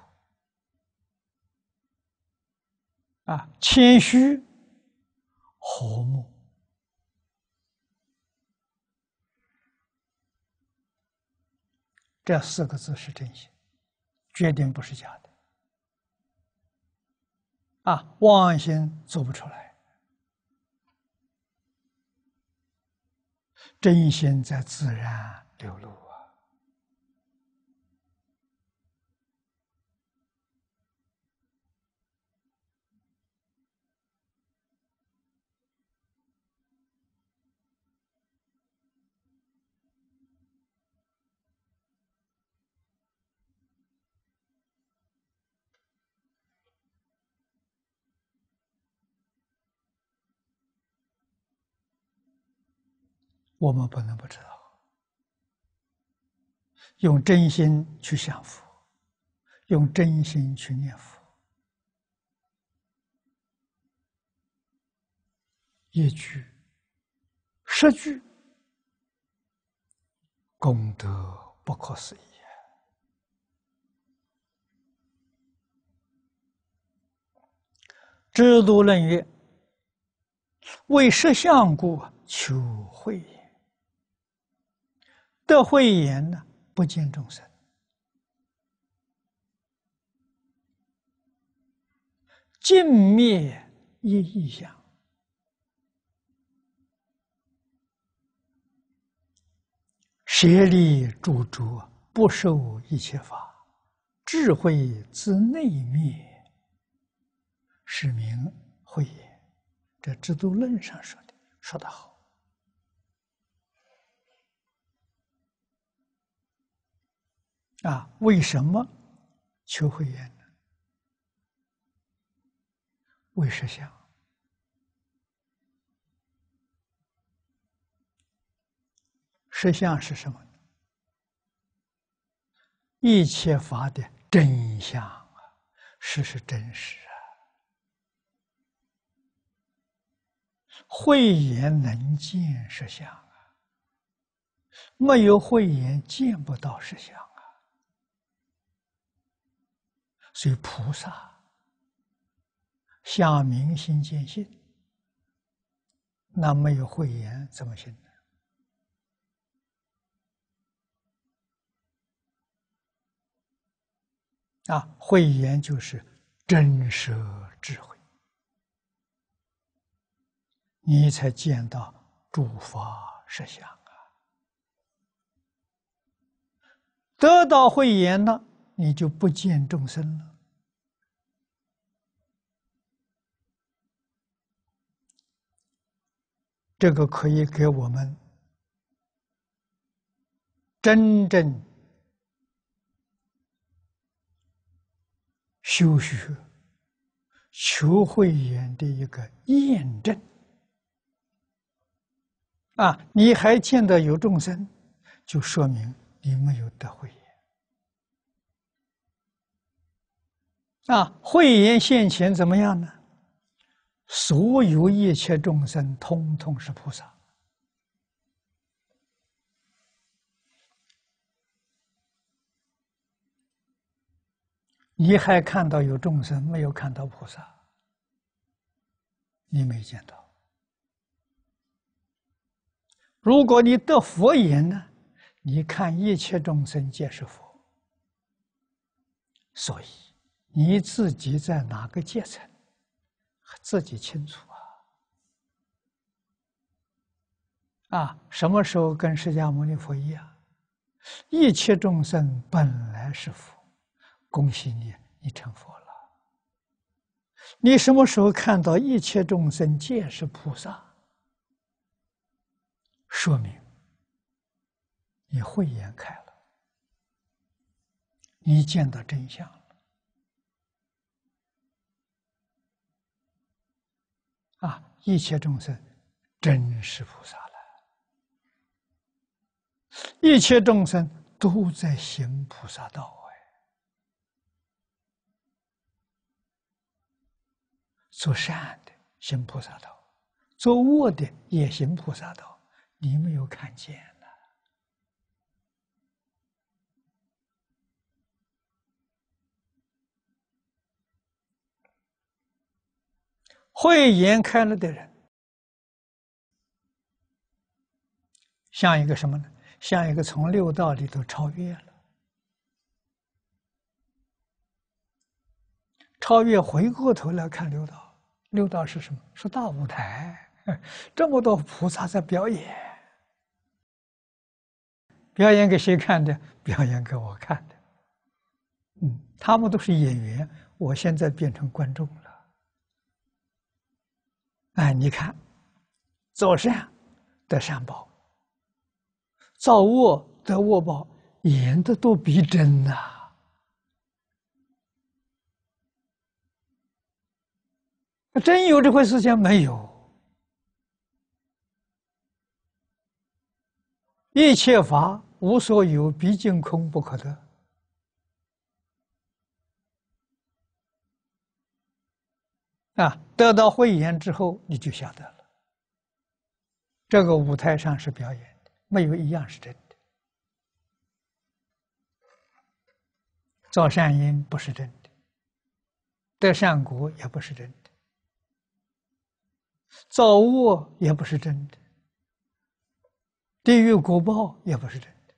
Speaker 1: 啊，谦虚、和睦，这四个字是真心，绝对不是假的。啊，妄心做不出来，真心在自然流露。我们不能不知道，用真心去享福，用真心去念佛，一句、十句，功德不可思议。知度论曰：“为摄相故，求慧。”得慧眼呢，不见众生，净灭一意想。舍利诸诸不受一切法，智慧自内灭，是名慧眼。这《制度论》上说的，说得好。啊，为什么求慧眼呢？为实相。实相是什么？一切法的真相啊，实是真实啊。慧眼能见实相啊，没有慧眼见不到实相。随菩萨向明心见性，那没有慧眼怎么行呢？啊，慧眼就是真实智慧，你才见到诸法实相啊！得到慧眼了。你就不见众生了。这个可以给我们真正修学求慧眼的一个验证。啊，你还见到有众生，就说明你没有得慧眼。啊，慧眼现前怎么样呢？所有一切众生，通通是菩萨。你还看到有众生，没有看到菩萨？你没见到。如果你得佛眼呢，你看一切众生皆是佛。所以。你自己在哪个阶层，自己清楚啊！啊，什么时候跟释迦牟尼佛一样？一切众生本来是佛，恭喜你，你成佛了。你什么时候看到一切众生皆是菩萨？说明你慧眼开了，你见到真相了。啊！一切众生真是菩萨了，一切众生都在行菩萨道哎，做善的行菩萨道，做恶的也行菩萨道，你没有看见？慧眼开了的人，像一个什么呢？像一个从六道里头超越了，超越。回过头来看六道，六道是什么？是大舞台，这么多菩萨在表演，表演给谁看的？表演给我看的。嗯，他们都是演员，我现在变成观众了。哎，你看，做善得善报，造恶得恶报，演的多逼真呐！真有这回事情没有？一切法无所有，毕竟空不可得。啊，得到慧眼之后，你就晓得了。这个舞台上是表演的，没有一样是真的。造善因不是真的，得善果也不是真的，造恶也不是真的，地狱果报也不是真的。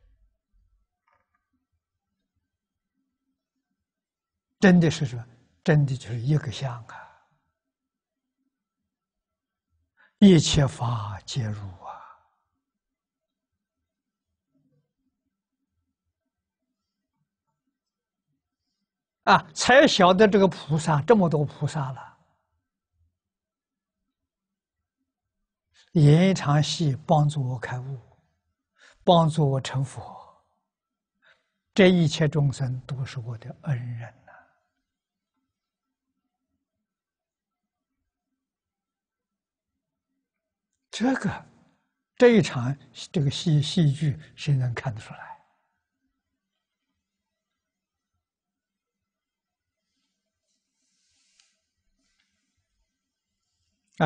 Speaker 1: 真的是说，真的就是一个相啊。一切法皆入啊！啊，才晓得这个菩萨这么多菩萨了，演一场戏帮助我开悟，帮助我成佛，这一切众生都是我的恩人。这个，这一场这个戏戏剧，谁能看得出来？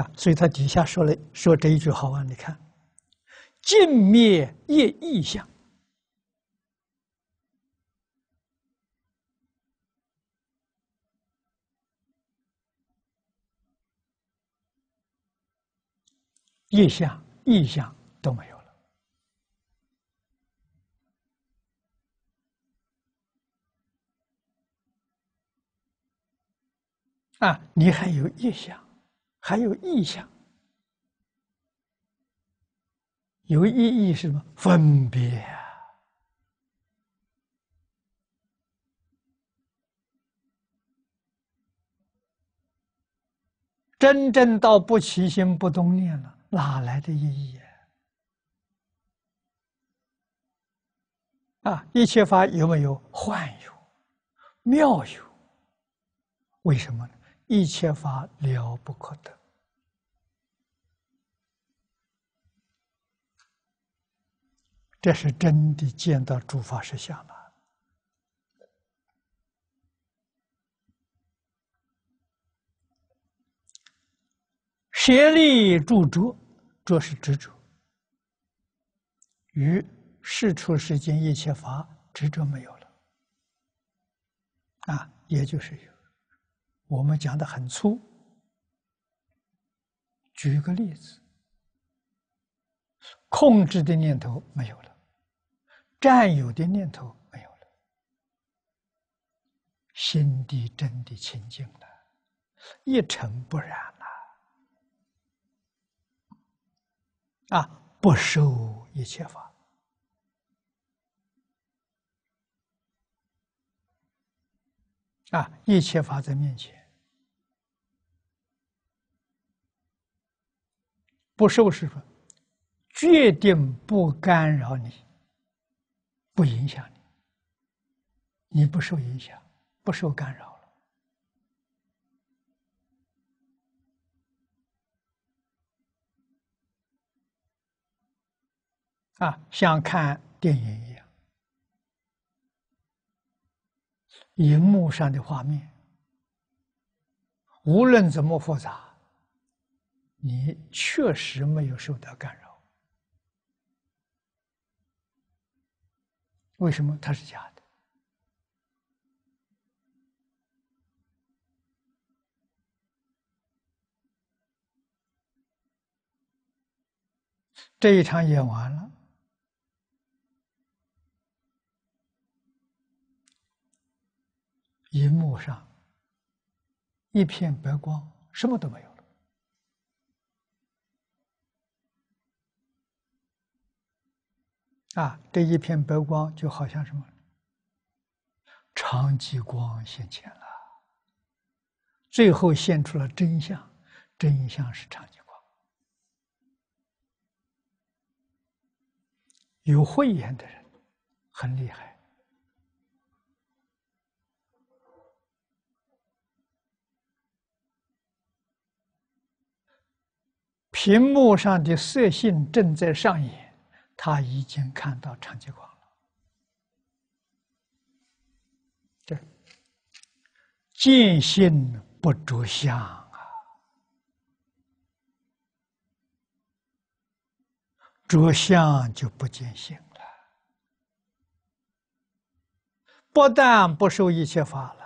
Speaker 1: 啊，所以他底下说了说这一句好啊，你看，尽灭业异相。意象、意象都没有了啊！你还有意象，还有意象，有意义是什么？分别。真正到不齐心、不动念了。哪来的意义啊？啊，一切法有没有幻有、妙有？为什么呢？一切法了不可得，这是真的见到诸法实相了。学力著着，着是执着。于事出世间一切法，执着没有了。啊，也就是有。我们讲的很粗。举个例子，控制的念头没有了，占有的念头没有了，心地真的清净了，一尘不染。啊，不受一切法。啊，一切法在面前，不受是非，决定不干扰你，不影响你，你不受影响，不受干扰。啊，像看电影一样，荧幕上的画面，无论怎么复杂，你确实没有受到干扰。为什么它是假的？这一场演完了。银幕上一片白光，什么都没有了。啊，这一片白光就好像什么长极光现前了，最后现出了真相，真相是长极光。有慧眼的人很厉害。屏幕上的色性正在上演，他已经看到长寂光了。这见性不着相啊，着相就不见性了，不但不受一切法了，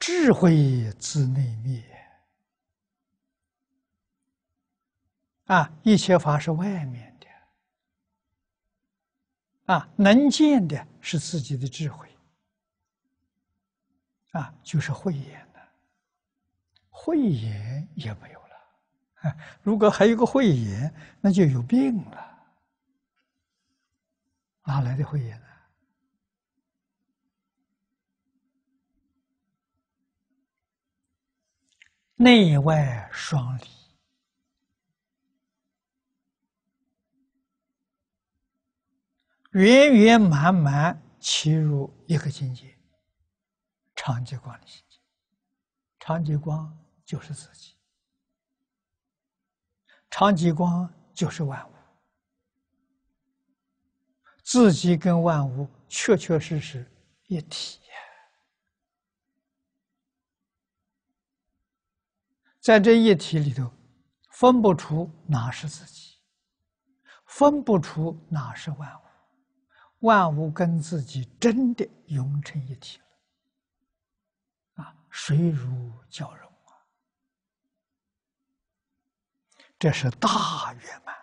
Speaker 1: 智慧自内灭。啊，一切法是外面的，啊，能见的是自己的智慧，啊，就是慧眼了。慧眼也没有了，如果还有个慧眼，那就有病了。哪来的慧眼呢？内外双离。圆圆满满进入一个境界，长极光的境界。常光就是自己，长极光就是万物，自己跟万物确确实实一体。在这一体里头，分不出哪是自己，分不出哪是万物。万物跟自己真的融成一体了，啊，水乳交融啊，这是大圆满。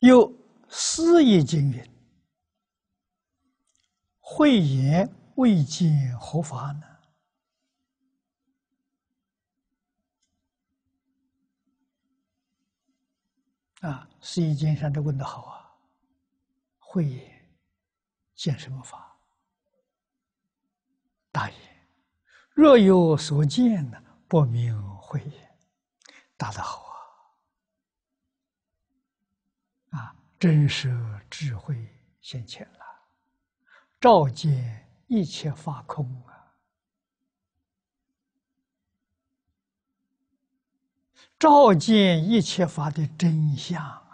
Speaker 1: 又思业精进，慧眼未见何法呢？啊，是一金山都问的好啊，慧眼见什么法？大言：若有所见呢，不明慧眼。答得好啊！啊，真是智慧先前了，照见一切法空啊。照见一切法的真相啊！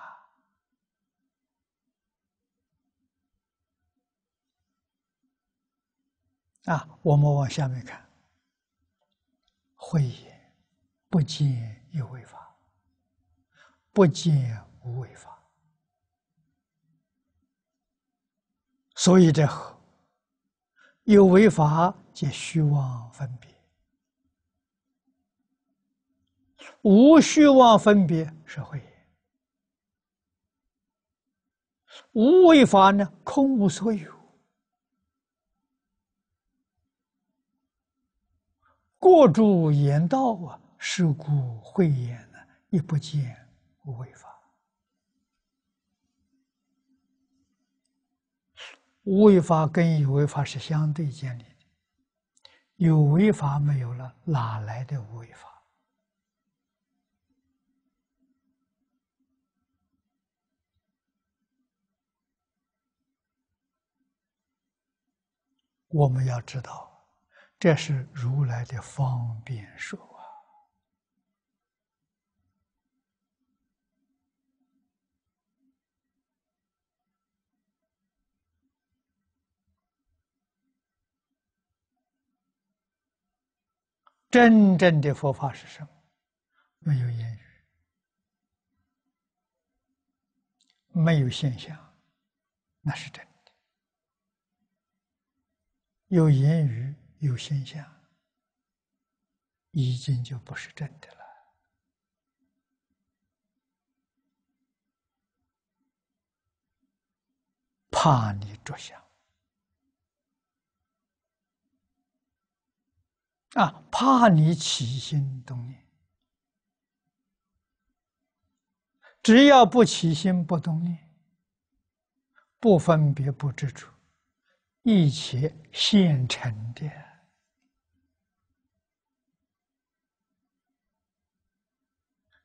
Speaker 1: 啊，我们往下面看，慧眼不见有为法，不见无为法，所以这有为法皆虚妄分别。无虚妄分别，是慧眼；无为法呢，空无所有。过住言道啊，是故慧眼呢，亦不见无为法。无为法跟有为法是相对建立的，有为法没有了，哪来的无为法？我们要知道，这是如来的方便说啊！真正的佛法是什么？没有言语，没有现象，那是真。有言语，有现象，已经就不是真的了。怕你着想啊，怕你起心动念。只要不起心不动念，不分别不知足，一切现成的，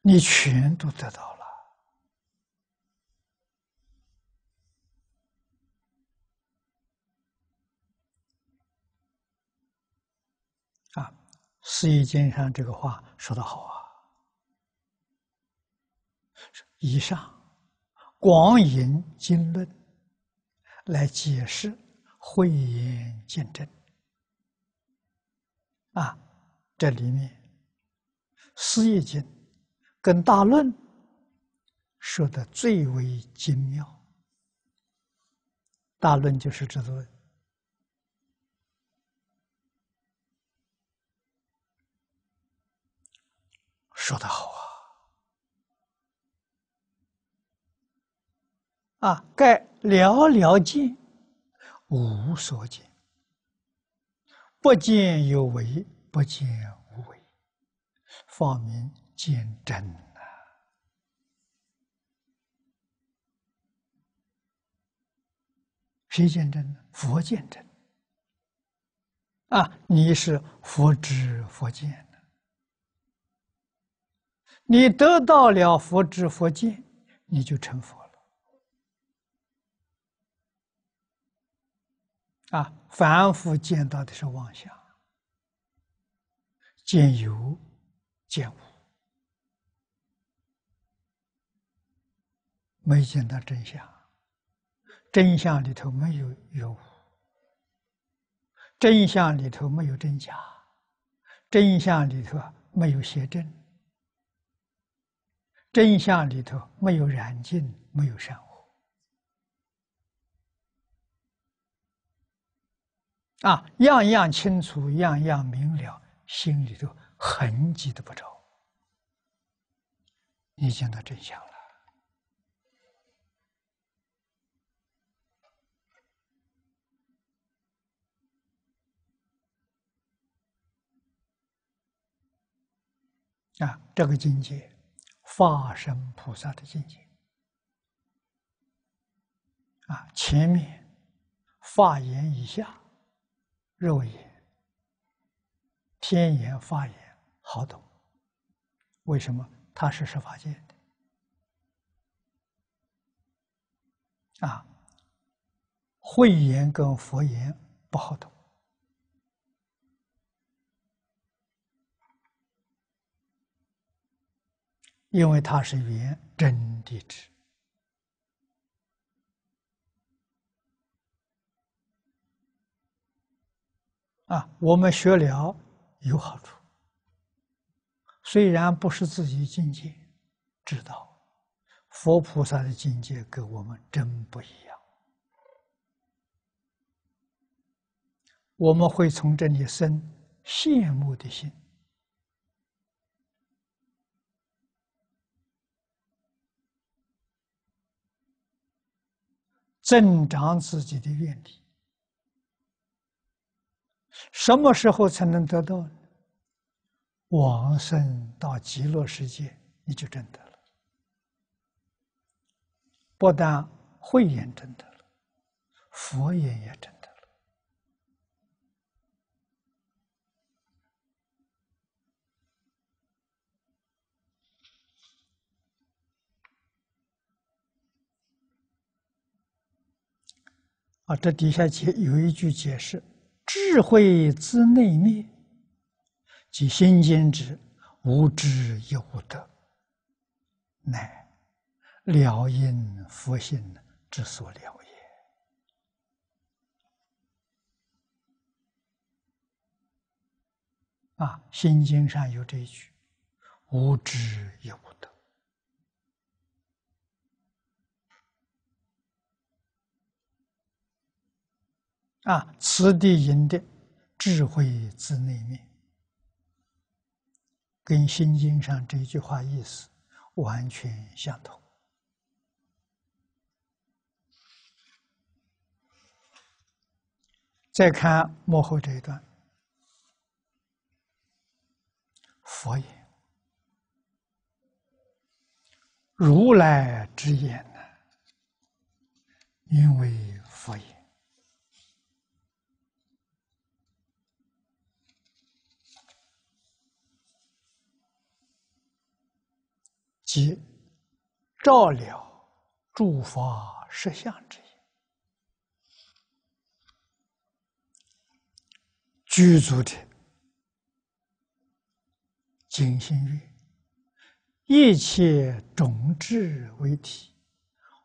Speaker 2: 你全都得到了。
Speaker 1: 啊，四意经上这个话说的好啊！以上广引经论来解释。慧眼见真，啊！这里面《思益经》跟《大论》说的最为精妙，《大论》就是这个。说得好啊！啊，该寥寥经。无所见，不见有为，不见无为，方明见真呐。谁见真？佛见真。啊，你是佛知佛见的，你得到了佛知佛见，你就成佛了。啊，凡夫见到的是妄想，见有见无，没见到真相。真相里头没有有无，真相里头没有真假，真相里头没有邪正，真相里头没有染净，没有善恶。啊，样样清楚，样样明了，心里头痕迹都不着，你见到真相了。啊，这个境界，化身菩萨的境界。啊，前面，化言以下。肉眼、天眼、法眼好懂，为什么它是十法界的？啊，慧眼跟佛眼不好懂，因为它是原真的质。啊，我们学了有好处，虽然不是自己境界，知道佛菩萨的境界跟我们真不一样，我们会从这里生羡慕的心，增长自己的愿力。什么时候才能得到？呢？往生到极乐世界，你就证得了。不但慧眼证得了，佛眼也证得了。啊，这底下解有一句解释。智慧之内灭，即心经之无知有无得，乃了因佛性之所了也。啊，《心经》上有这一句：无知有无得。啊，此地人的智慧之内面，跟《心经》上这句话意思完全相同。再看幕后这一段，佛言，如来之言呢，名为佛言。即照料、诸法、实相之意，具足的，金星月，一切种智为体，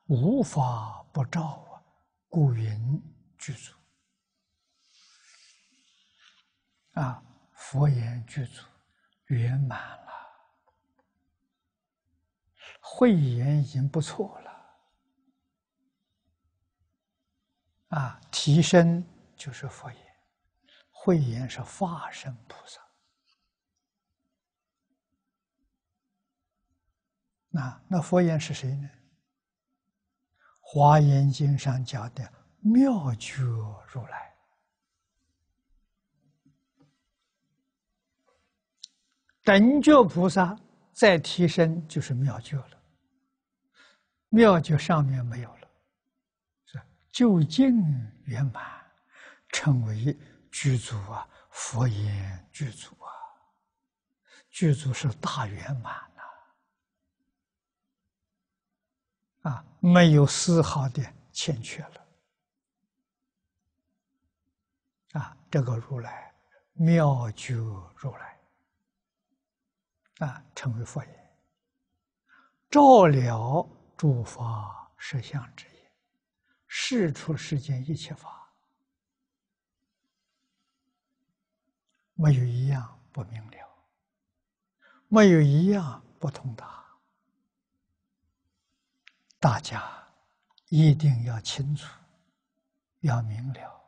Speaker 1: 无法不照啊！故云具足啊，佛言具足圆满。慧眼已经不错了，啊，提升就是佛眼，慧眼是化身菩萨。那那佛眼是谁呢？华严经上讲的妙觉如来、等觉菩萨。再提升就是妙觉了，妙觉上面没有了，是究竟圆满，成为具足啊，佛言具足啊，具足是大圆满呐，啊，没有丝毫的欠缺了，啊，这个如来妙觉如来。成为佛也，照了诸法实相之意，是出世间一切法，没有一样不明了，没有一样不通达。大家一定要清楚，要明了，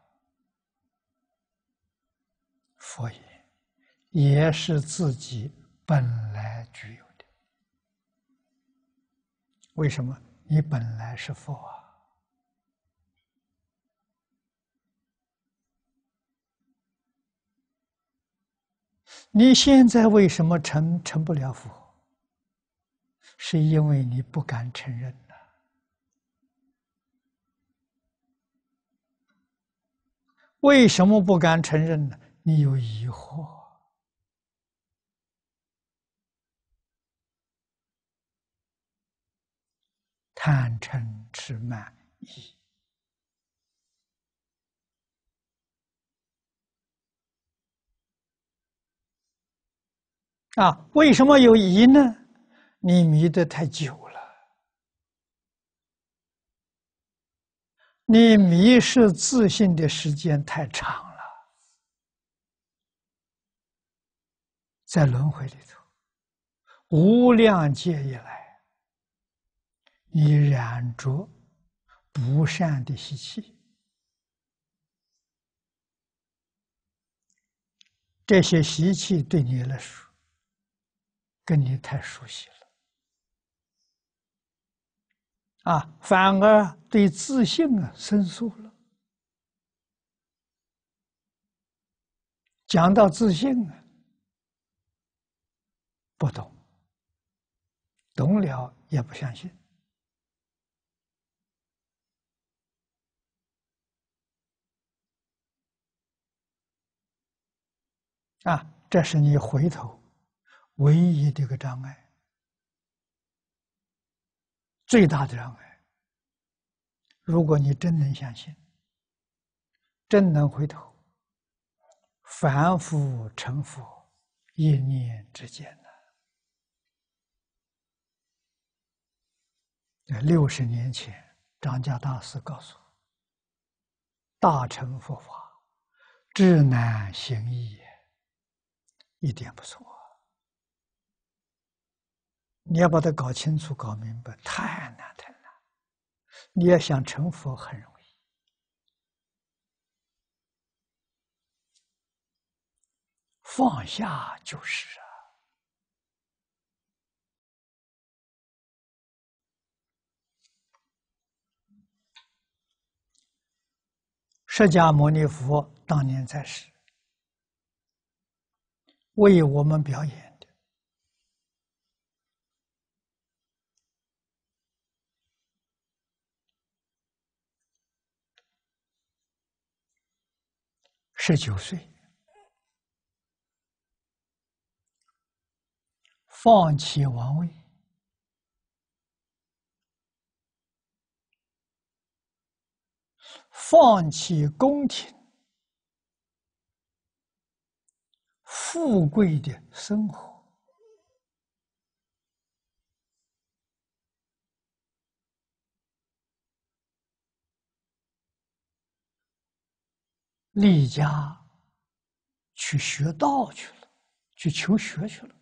Speaker 1: 佛也也是自己。本来具有的，为什么你本来是佛啊？你现在为什么成成不了佛？是因为你不敢承认呢？为什么不敢承认呢？你有疑惑。贪嗔痴慢疑啊！为什么有疑呢？你迷得太久了，你迷失自信的时间太长了，在轮回里头，无量劫以来。你染着不善的习气，这些习气对你来说，跟你太熟悉了，啊，反而对自信啊生疏了。讲到自信啊，不懂，懂了也不相信。啊，这是你回头唯一的一个障碍，最大的障碍。如果你真能相信，真能回头，凡夫成佛，一念之间呐。在六十年前，张家大师告诉我：“大乘佛法，智难行易。”一点不错，你要把它搞清楚、搞明白，太难太难。你要想成佛，很容易，
Speaker 2: 放下就是啊。
Speaker 1: 释迦牟尼佛当年在世。为我们表演的十九岁，放弃王位，放弃宫廷。富贵的生活，离家去学道去了，去求学去了，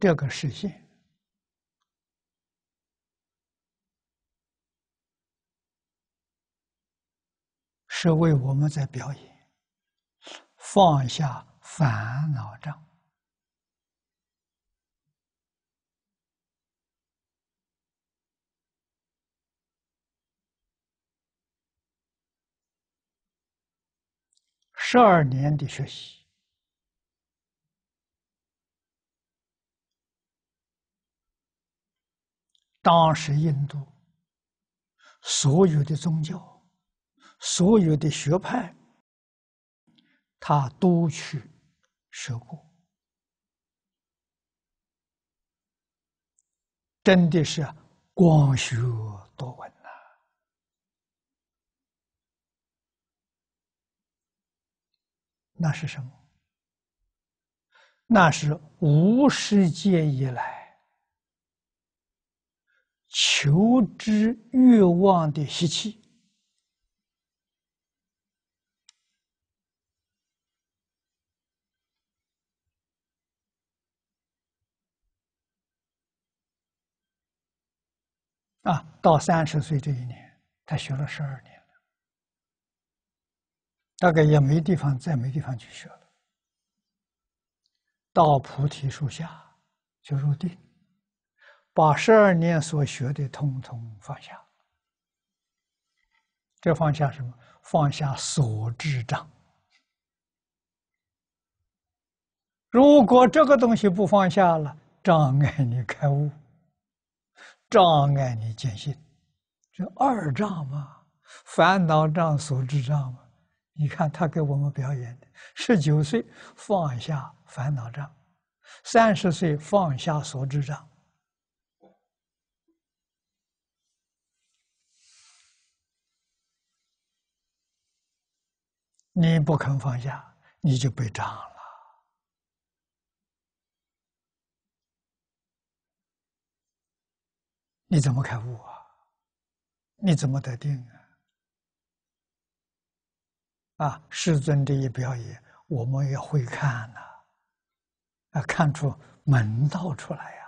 Speaker 1: 这个事情。是为我们在表演，放下烦恼障。十二年的学习，当时印度所有的宗教。所有的学派，他都去学过，真的是广学多闻呐。那是什么？那是无世界以来求知欲望的习气。啊，到三十岁这一年，他学了十二年了，大概也没地方再没地方去学了，到菩提树下就入定，把十二年所学的通通放下，这放下什么？放下所知障。如果这个东西不放下了，障碍你开悟。障碍你坚信，这二障嘛，烦恼障、所知障嘛。你看他给我们表演的：十九岁放下烦恼障，三十岁放下所知障。你不肯放下，你就被障了。你怎么开悟啊？你怎么得定啊？啊！世尊这一表演，我们也会看呐，啊，看出门道出来呀。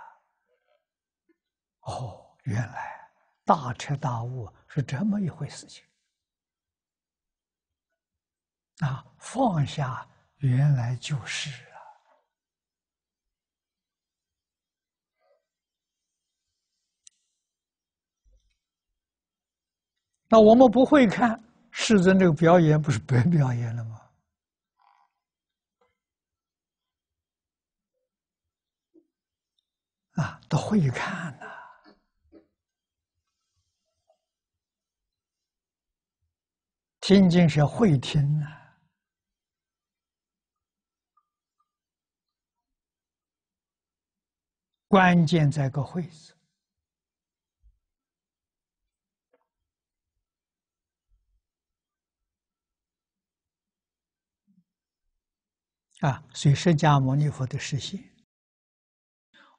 Speaker 1: 哦，原来大彻大悟是这么一回事情啊！放下，原来就是。那我们不会看，世尊这个表演不是白表演了吗？啊，都会看呐，听经是会听呐，关键在个会字。啊，以释迦牟尼佛的实现，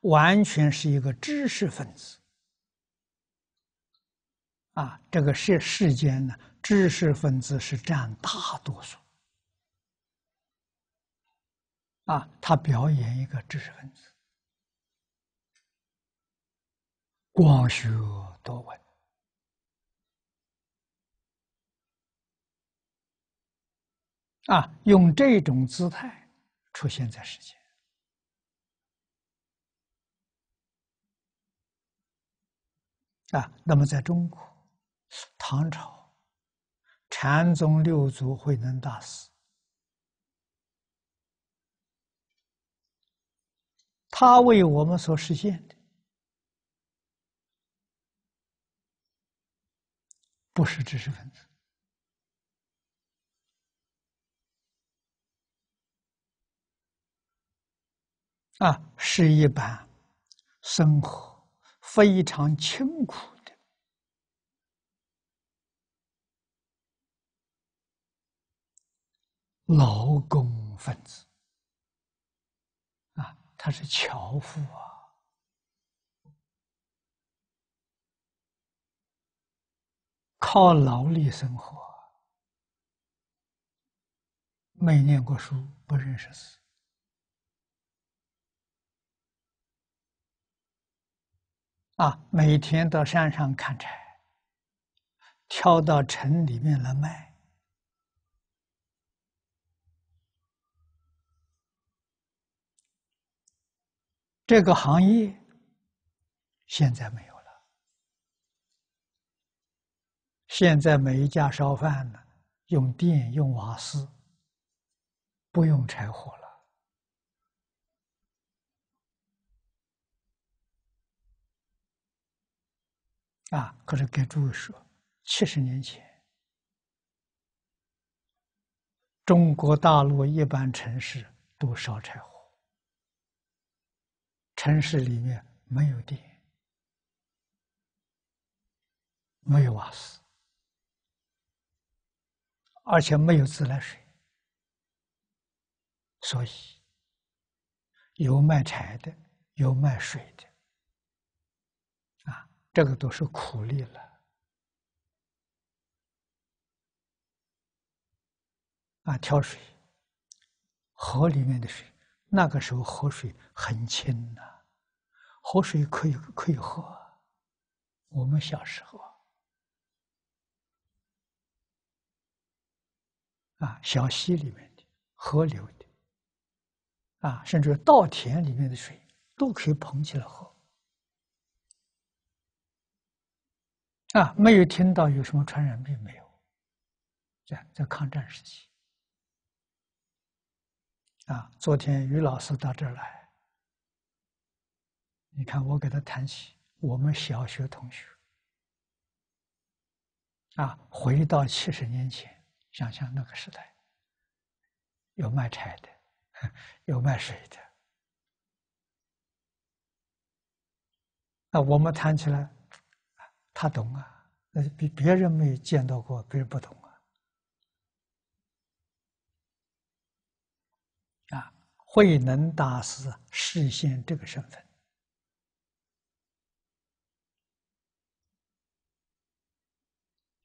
Speaker 1: 完全是一个知识分子。啊，这个世世间呢，知识分子是占大多数。啊，他表演一个知识分子，广学多闻。啊，用这种姿态。出现在世界啊，那么在中国，唐朝，禅宗六祖慧能大师，他为我们所实现的，不是知识分子。啊，是一般生活非常清苦的劳工分子啊，他是樵夫啊，靠劳力生活，没念过书，不认识字。啊，每天到山上砍柴，挑到城里面来卖。这个行业现在没有了。现在每一家烧饭呢，用电用瓦斯，不用柴火了。啊！可是给诸位说，七十年前，中国大陆一般城市都烧柴火，城市里面没有电，没有瓦斯，而且没有自来水，所以有卖柴的，有卖水的。这个都是苦力了，啊，挑水，河里面的水，那个时候河水很清呐，河水可以可以喝。我们小时候啊，小溪里面的、河流的，啊，甚至稻田里面的水都可以捧起来喝。啊，没有听到有什么传染病没有？在在抗战时期，啊，昨天于老师到这儿来，你看我给他谈起我们小学同学，啊，回到七十年前，想想那个时代，有卖柴的，有卖水的，那我们谈起来。他懂啊，那是比别人没有见到过，别人不懂啊。啊，慧能大师示现这个身份，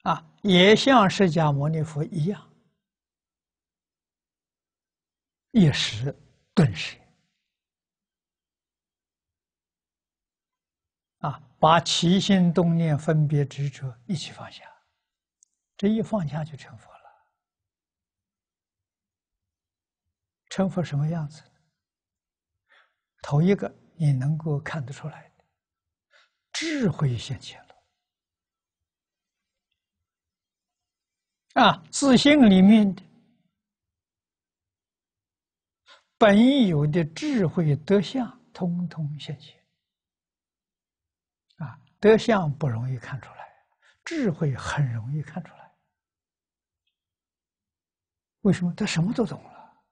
Speaker 1: 啊，也像释迦牟尼佛一样，一时顿时。啊，把起心动念、分别执着一起放下，这一放下就成佛了。成佛什么样子头一个你能够看得出来的，智慧现前了。啊，自信里面的本有的智慧德相，通通现前。德相不容易看出来，智慧很容易看出来。为什么他什么都懂了？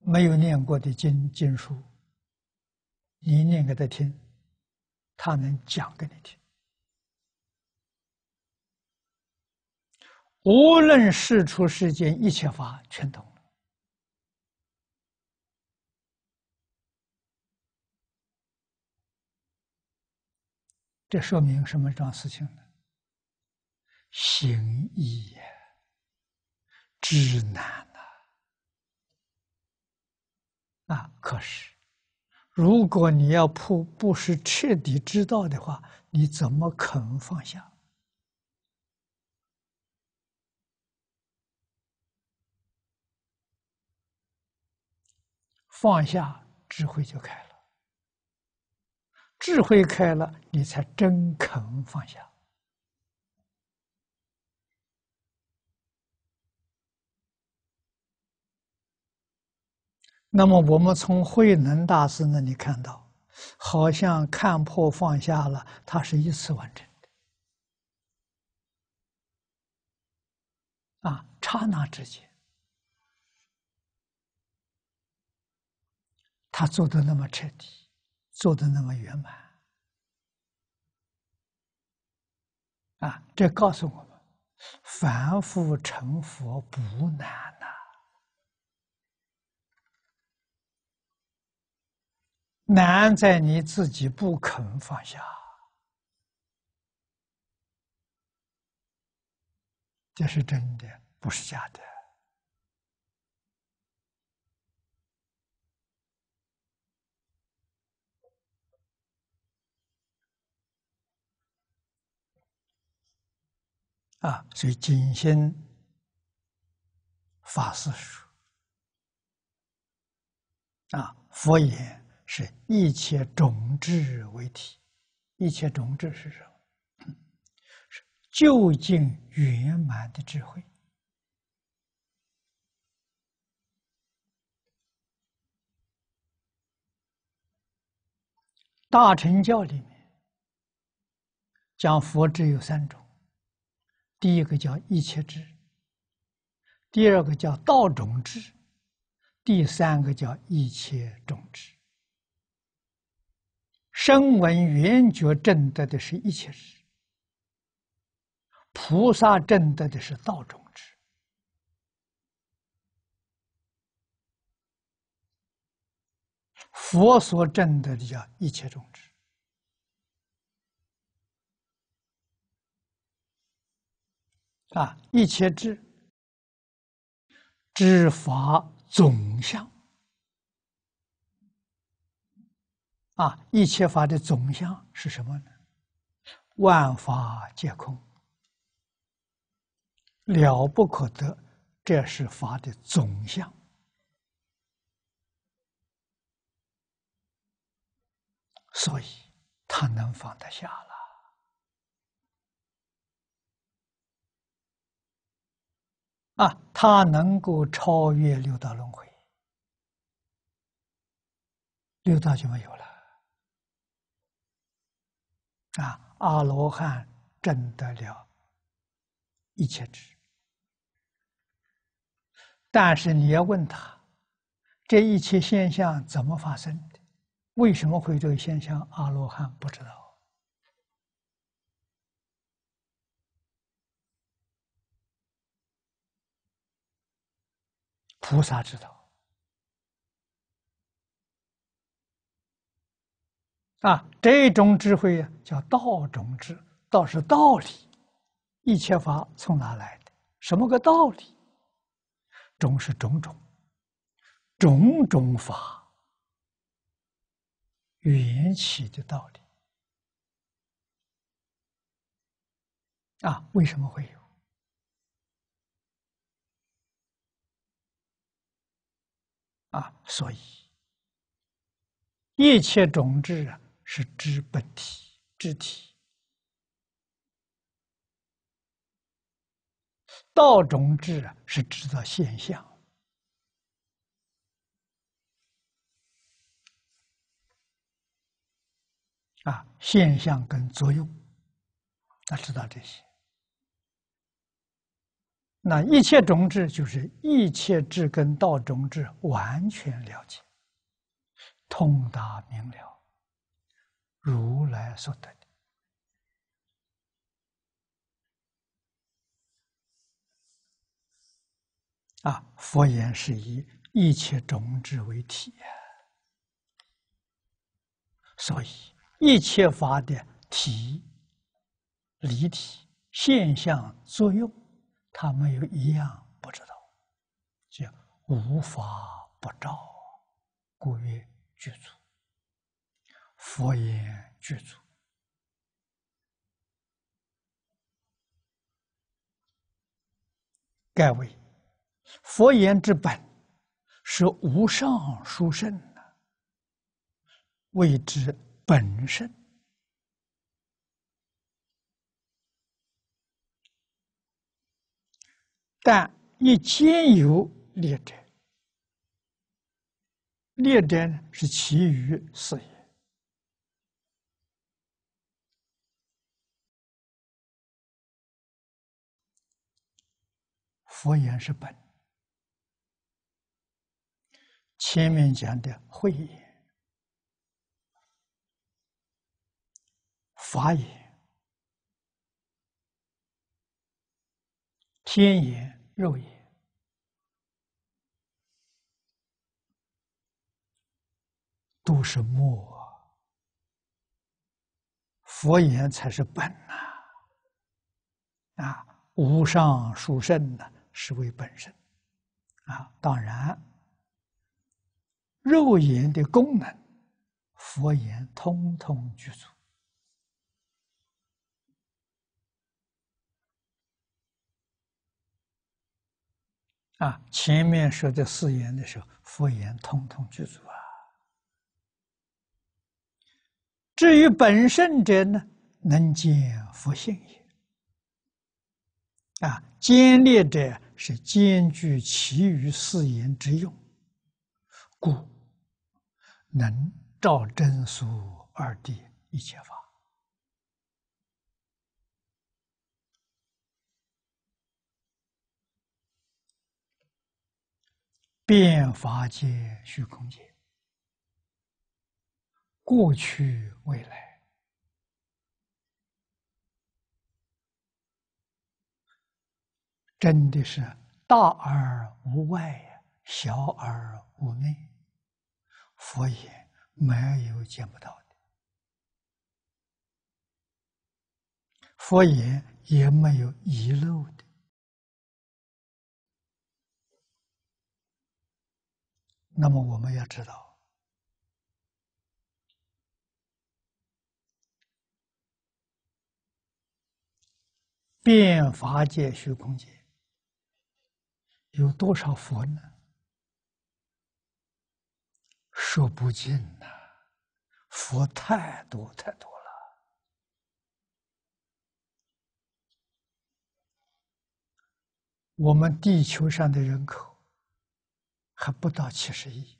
Speaker 1: 没有念过的经经书，你念给他听，他能讲给你听。无论事出世间一切法，全懂。这说明什么桩事情呢？行呀，知难呐。啊，可是，如果你要不不是彻底知道的话，你怎么肯放下？放下，智慧就开了。智慧开了，你才真肯放下。那么，我们从慧能大师那里看到，好像看破放下了，他是一次完成的，啊，刹那之间，他做的那么彻底。做的那么圆满，啊！这告诉我们，凡夫成佛不难呐，难在你自己不肯放下。这是真的，不是假的。啊，所以经心法师说：“啊，佛言是一切种智为体，一切种智是什么？是究竟圆满的智慧。大乘教里面讲佛只有三种。第一个叫一切智，第二个叫道种智，第三个叫一切种智。声闻缘觉证得的是一切智，菩萨证得的是道种智，佛所证的叫一切种智。啊！一切智、知法总相。啊！一切法的总相是什么呢？万法皆空，了不可得。这是法的总相，所以他能放得下了。啊，他能够超越六道轮回，六道就没有了。啊，阿罗汉证得了一切智，但是你要问他，这一切现象怎么发生的？为什么会这个现象？阿罗汉不知道。菩萨之道啊，这种智慧呀，叫道种智。道是道理，一切法从哪来的？什么个道理？种是种种，种种法缘起的道理啊？为什么会有？啊，所以一切种子啊是知本体、知体，道种智啊是知道现象，啊现象跟作用，他知道这些。那一切种子就是一切智根到种子完全了解，通达明了，如来所得的啊。佛言是以一切种子为体，所以一切法的体、离体、现象、作用。他们又一样不知道，叫无法不照，故曰具足。佛言具足，盖谓佛言之本是无上殊胜的，谓之本身。但亦兼有劣者，劣者呢是其余四也。
Speaker 2: 佛言是本，
Speaker 1: 前面讲的慧言、法也。天也。肉眼都是末，佛言才是本呐。啊，无上殊胜呢，是为本身。啊，当然，肉眼的功能，佛言通通具足。啊，前面说这四言的时候，佛言通通具足啊。至于本圣者呢，能见佛性也。啊，坚烈者是兼具其余四言之用，故能照真俗二谛一切法。变法界，虚空界，过去、未来，真的是大而无外呀，小而无内。佛也没有见不到的，佛也也没有遗漏。的。那么，我们要知道，变法界、虚空界有多少佛呢？说不尽呐，佛太多太多了。我们地球上的人口。还不到七十亿，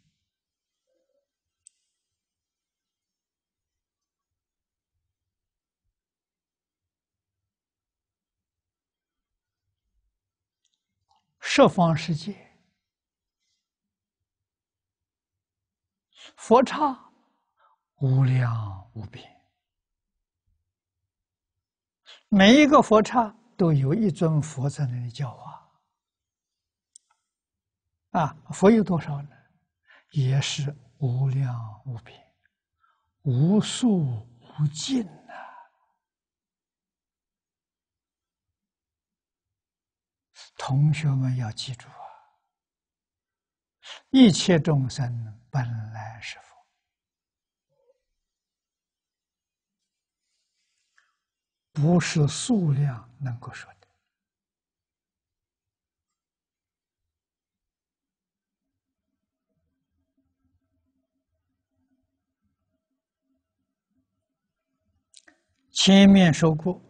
Speaker 1: 十方世界佛刹无量无边，每一个佛刹都有一尊佛在那里教化。啊，佛有多少呢？也是无量无边、无数无尽呐！同学们要记住啊，一切众生本来是佛，不是数量能够说的。前面说过，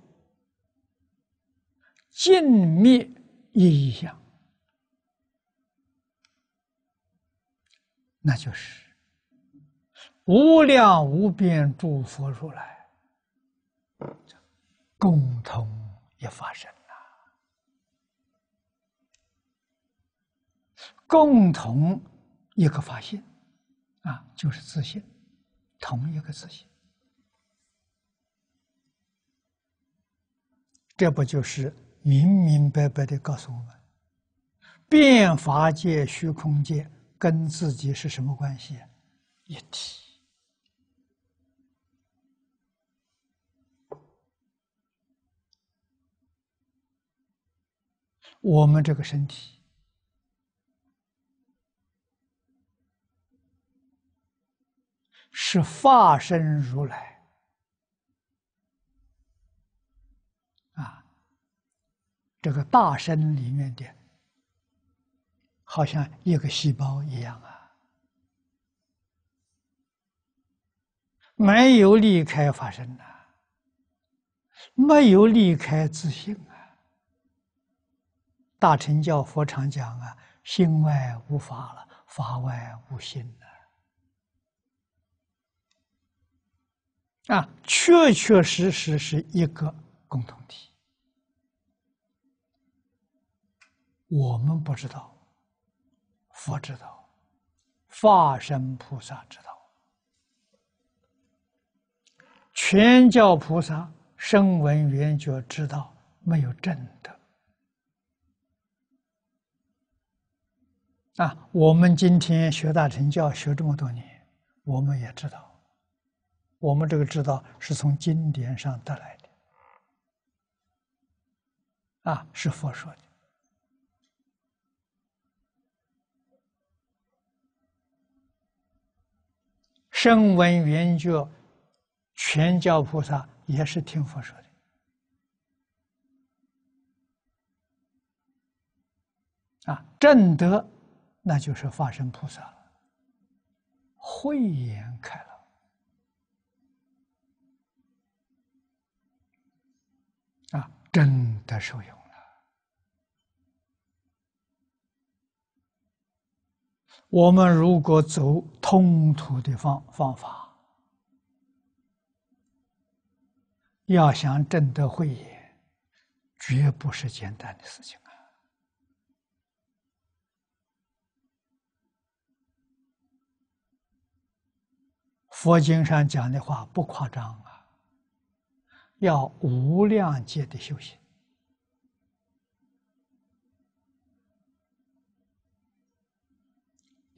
Speaker 1: 尽灭意相，那就是无量无边诸佛如来共同一发生了，共同一个发现啊，就是自信，同一个自信。这不就是明明白白的告诉我们，变法界、虚空界跟自己是什么关系？一体。我们这个身体是化身如来。这个大身里面的，好像一个细胞一样啊，没有离开法身呐，没有离开自性啊。大乘教佛常讲啊，心外无法了，法外无心了，啊，确确实实是一个共同体。我们不知道，佛知道，化身菩萨知道，全教菩萨声闻缘觉知道，没有真的啊。我们今天学大乘教学这么多年，我们也知道，我们这个知道是从经典上得来的，啊，是佛说的。声闻缘觉，全教菩萨也是听佛说的啊，正德那就是发生菩萨了，慧眼开了啊，真的受用。我们如果走通途的方方法，要想真的会，绝不是简单的事情啊！佛经上讲的话不夸张啊，要无量劫的修行。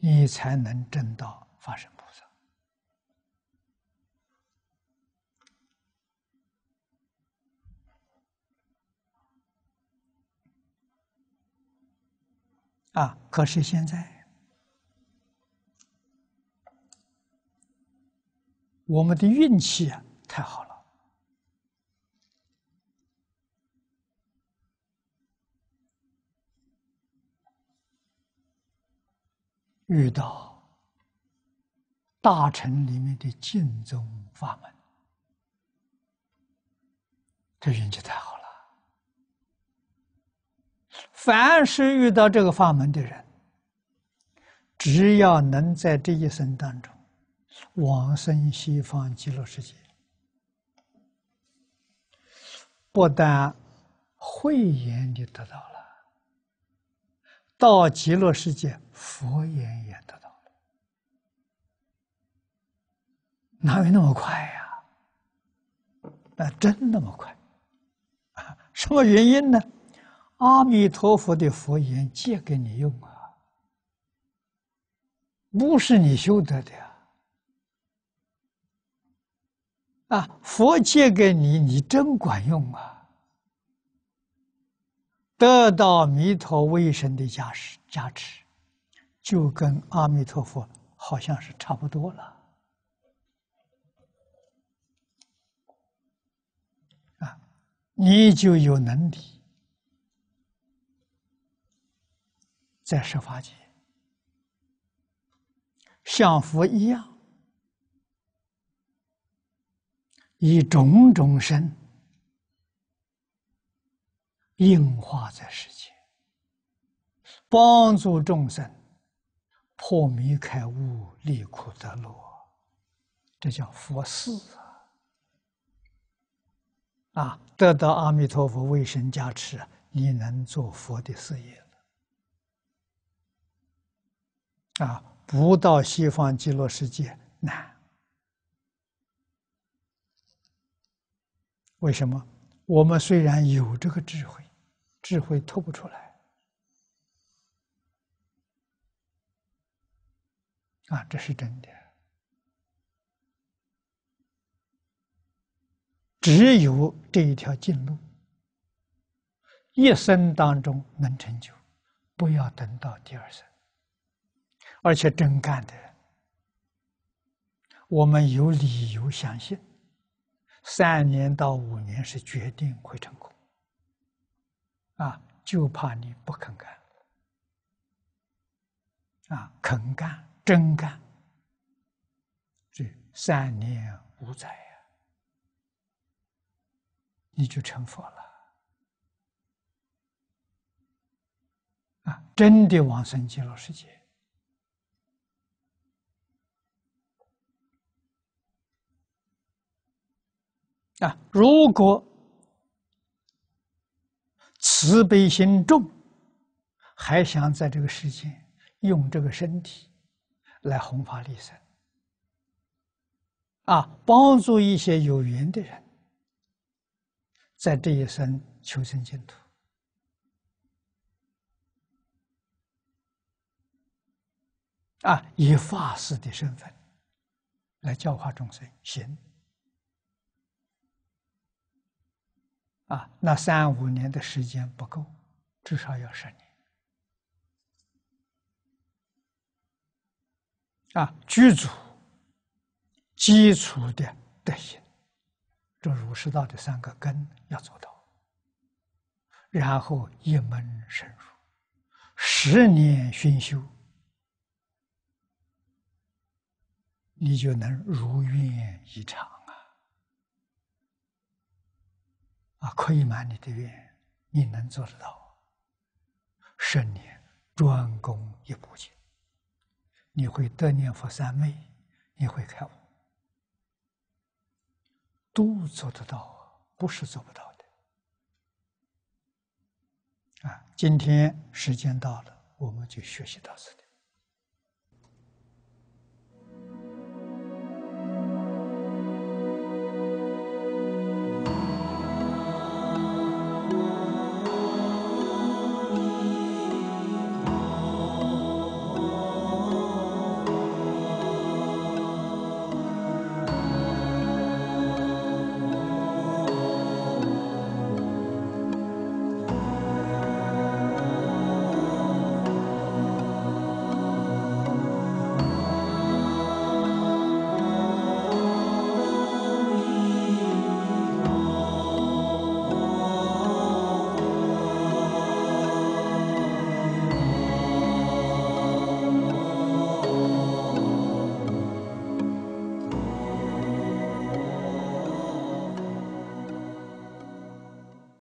Speaker 1: 你才能证到法身菩萨啊！可是现在，我们的运气啊，太好了。遇到大臣里面的净宗法门，这运气太好了。凡是遇到这个法门的人，只要能在这一生当中往生西方极乐世界，不但慧眼就得到了。到极乐世界，佛言也得到了，哪有那么快呀？那真那么快啊？什么原因呢？阿弥陀佛的佛言借给你用啊，不是你修得的呀，啊，佛借给你，你真管用啊。得到弥陀威神的加持加持，就跟阿弥陀佛好像是差不多了啊，你就有能力在设法界像佛一样以种种身。应化在世间，帮助众生破迷开悟、离苦得乐，这叫佛事啊！得到阿弥陀佛为神加持，你能做佛的事业啊！不到西方极乐世界难。为什么？我们虽然有这个智慧。智慧透不出来啊，这是真的。只有这一条进路，一生当中能成就，不要等到第二生。而且真干的人，我们有理由相信，三年到五年是决定会成功。啊，就怕你不肯干，啊，肯干真干，这三年五载呀，你就成佛了，啊，真的往生极乐世界，啊，如果。慈悲心重，还想在这个世间用这个身体来弘法利生，啊，帮助一些有缘的人在这一生求生净土，啊，以法师的身份来教化众生，行。啊，那三五年的时间不够，至少要十年。啊，具足基础的德行，这儒释道的三个根要做到，然后一门深入，十年熏修，你就能如愿以偿。啊，可以满你的愿，你能做得到。十年专攻一部经，你会得念佛三昧，你会开悟，都做得到，不是做不到的。啊，今天时间到了，我们就学习到此。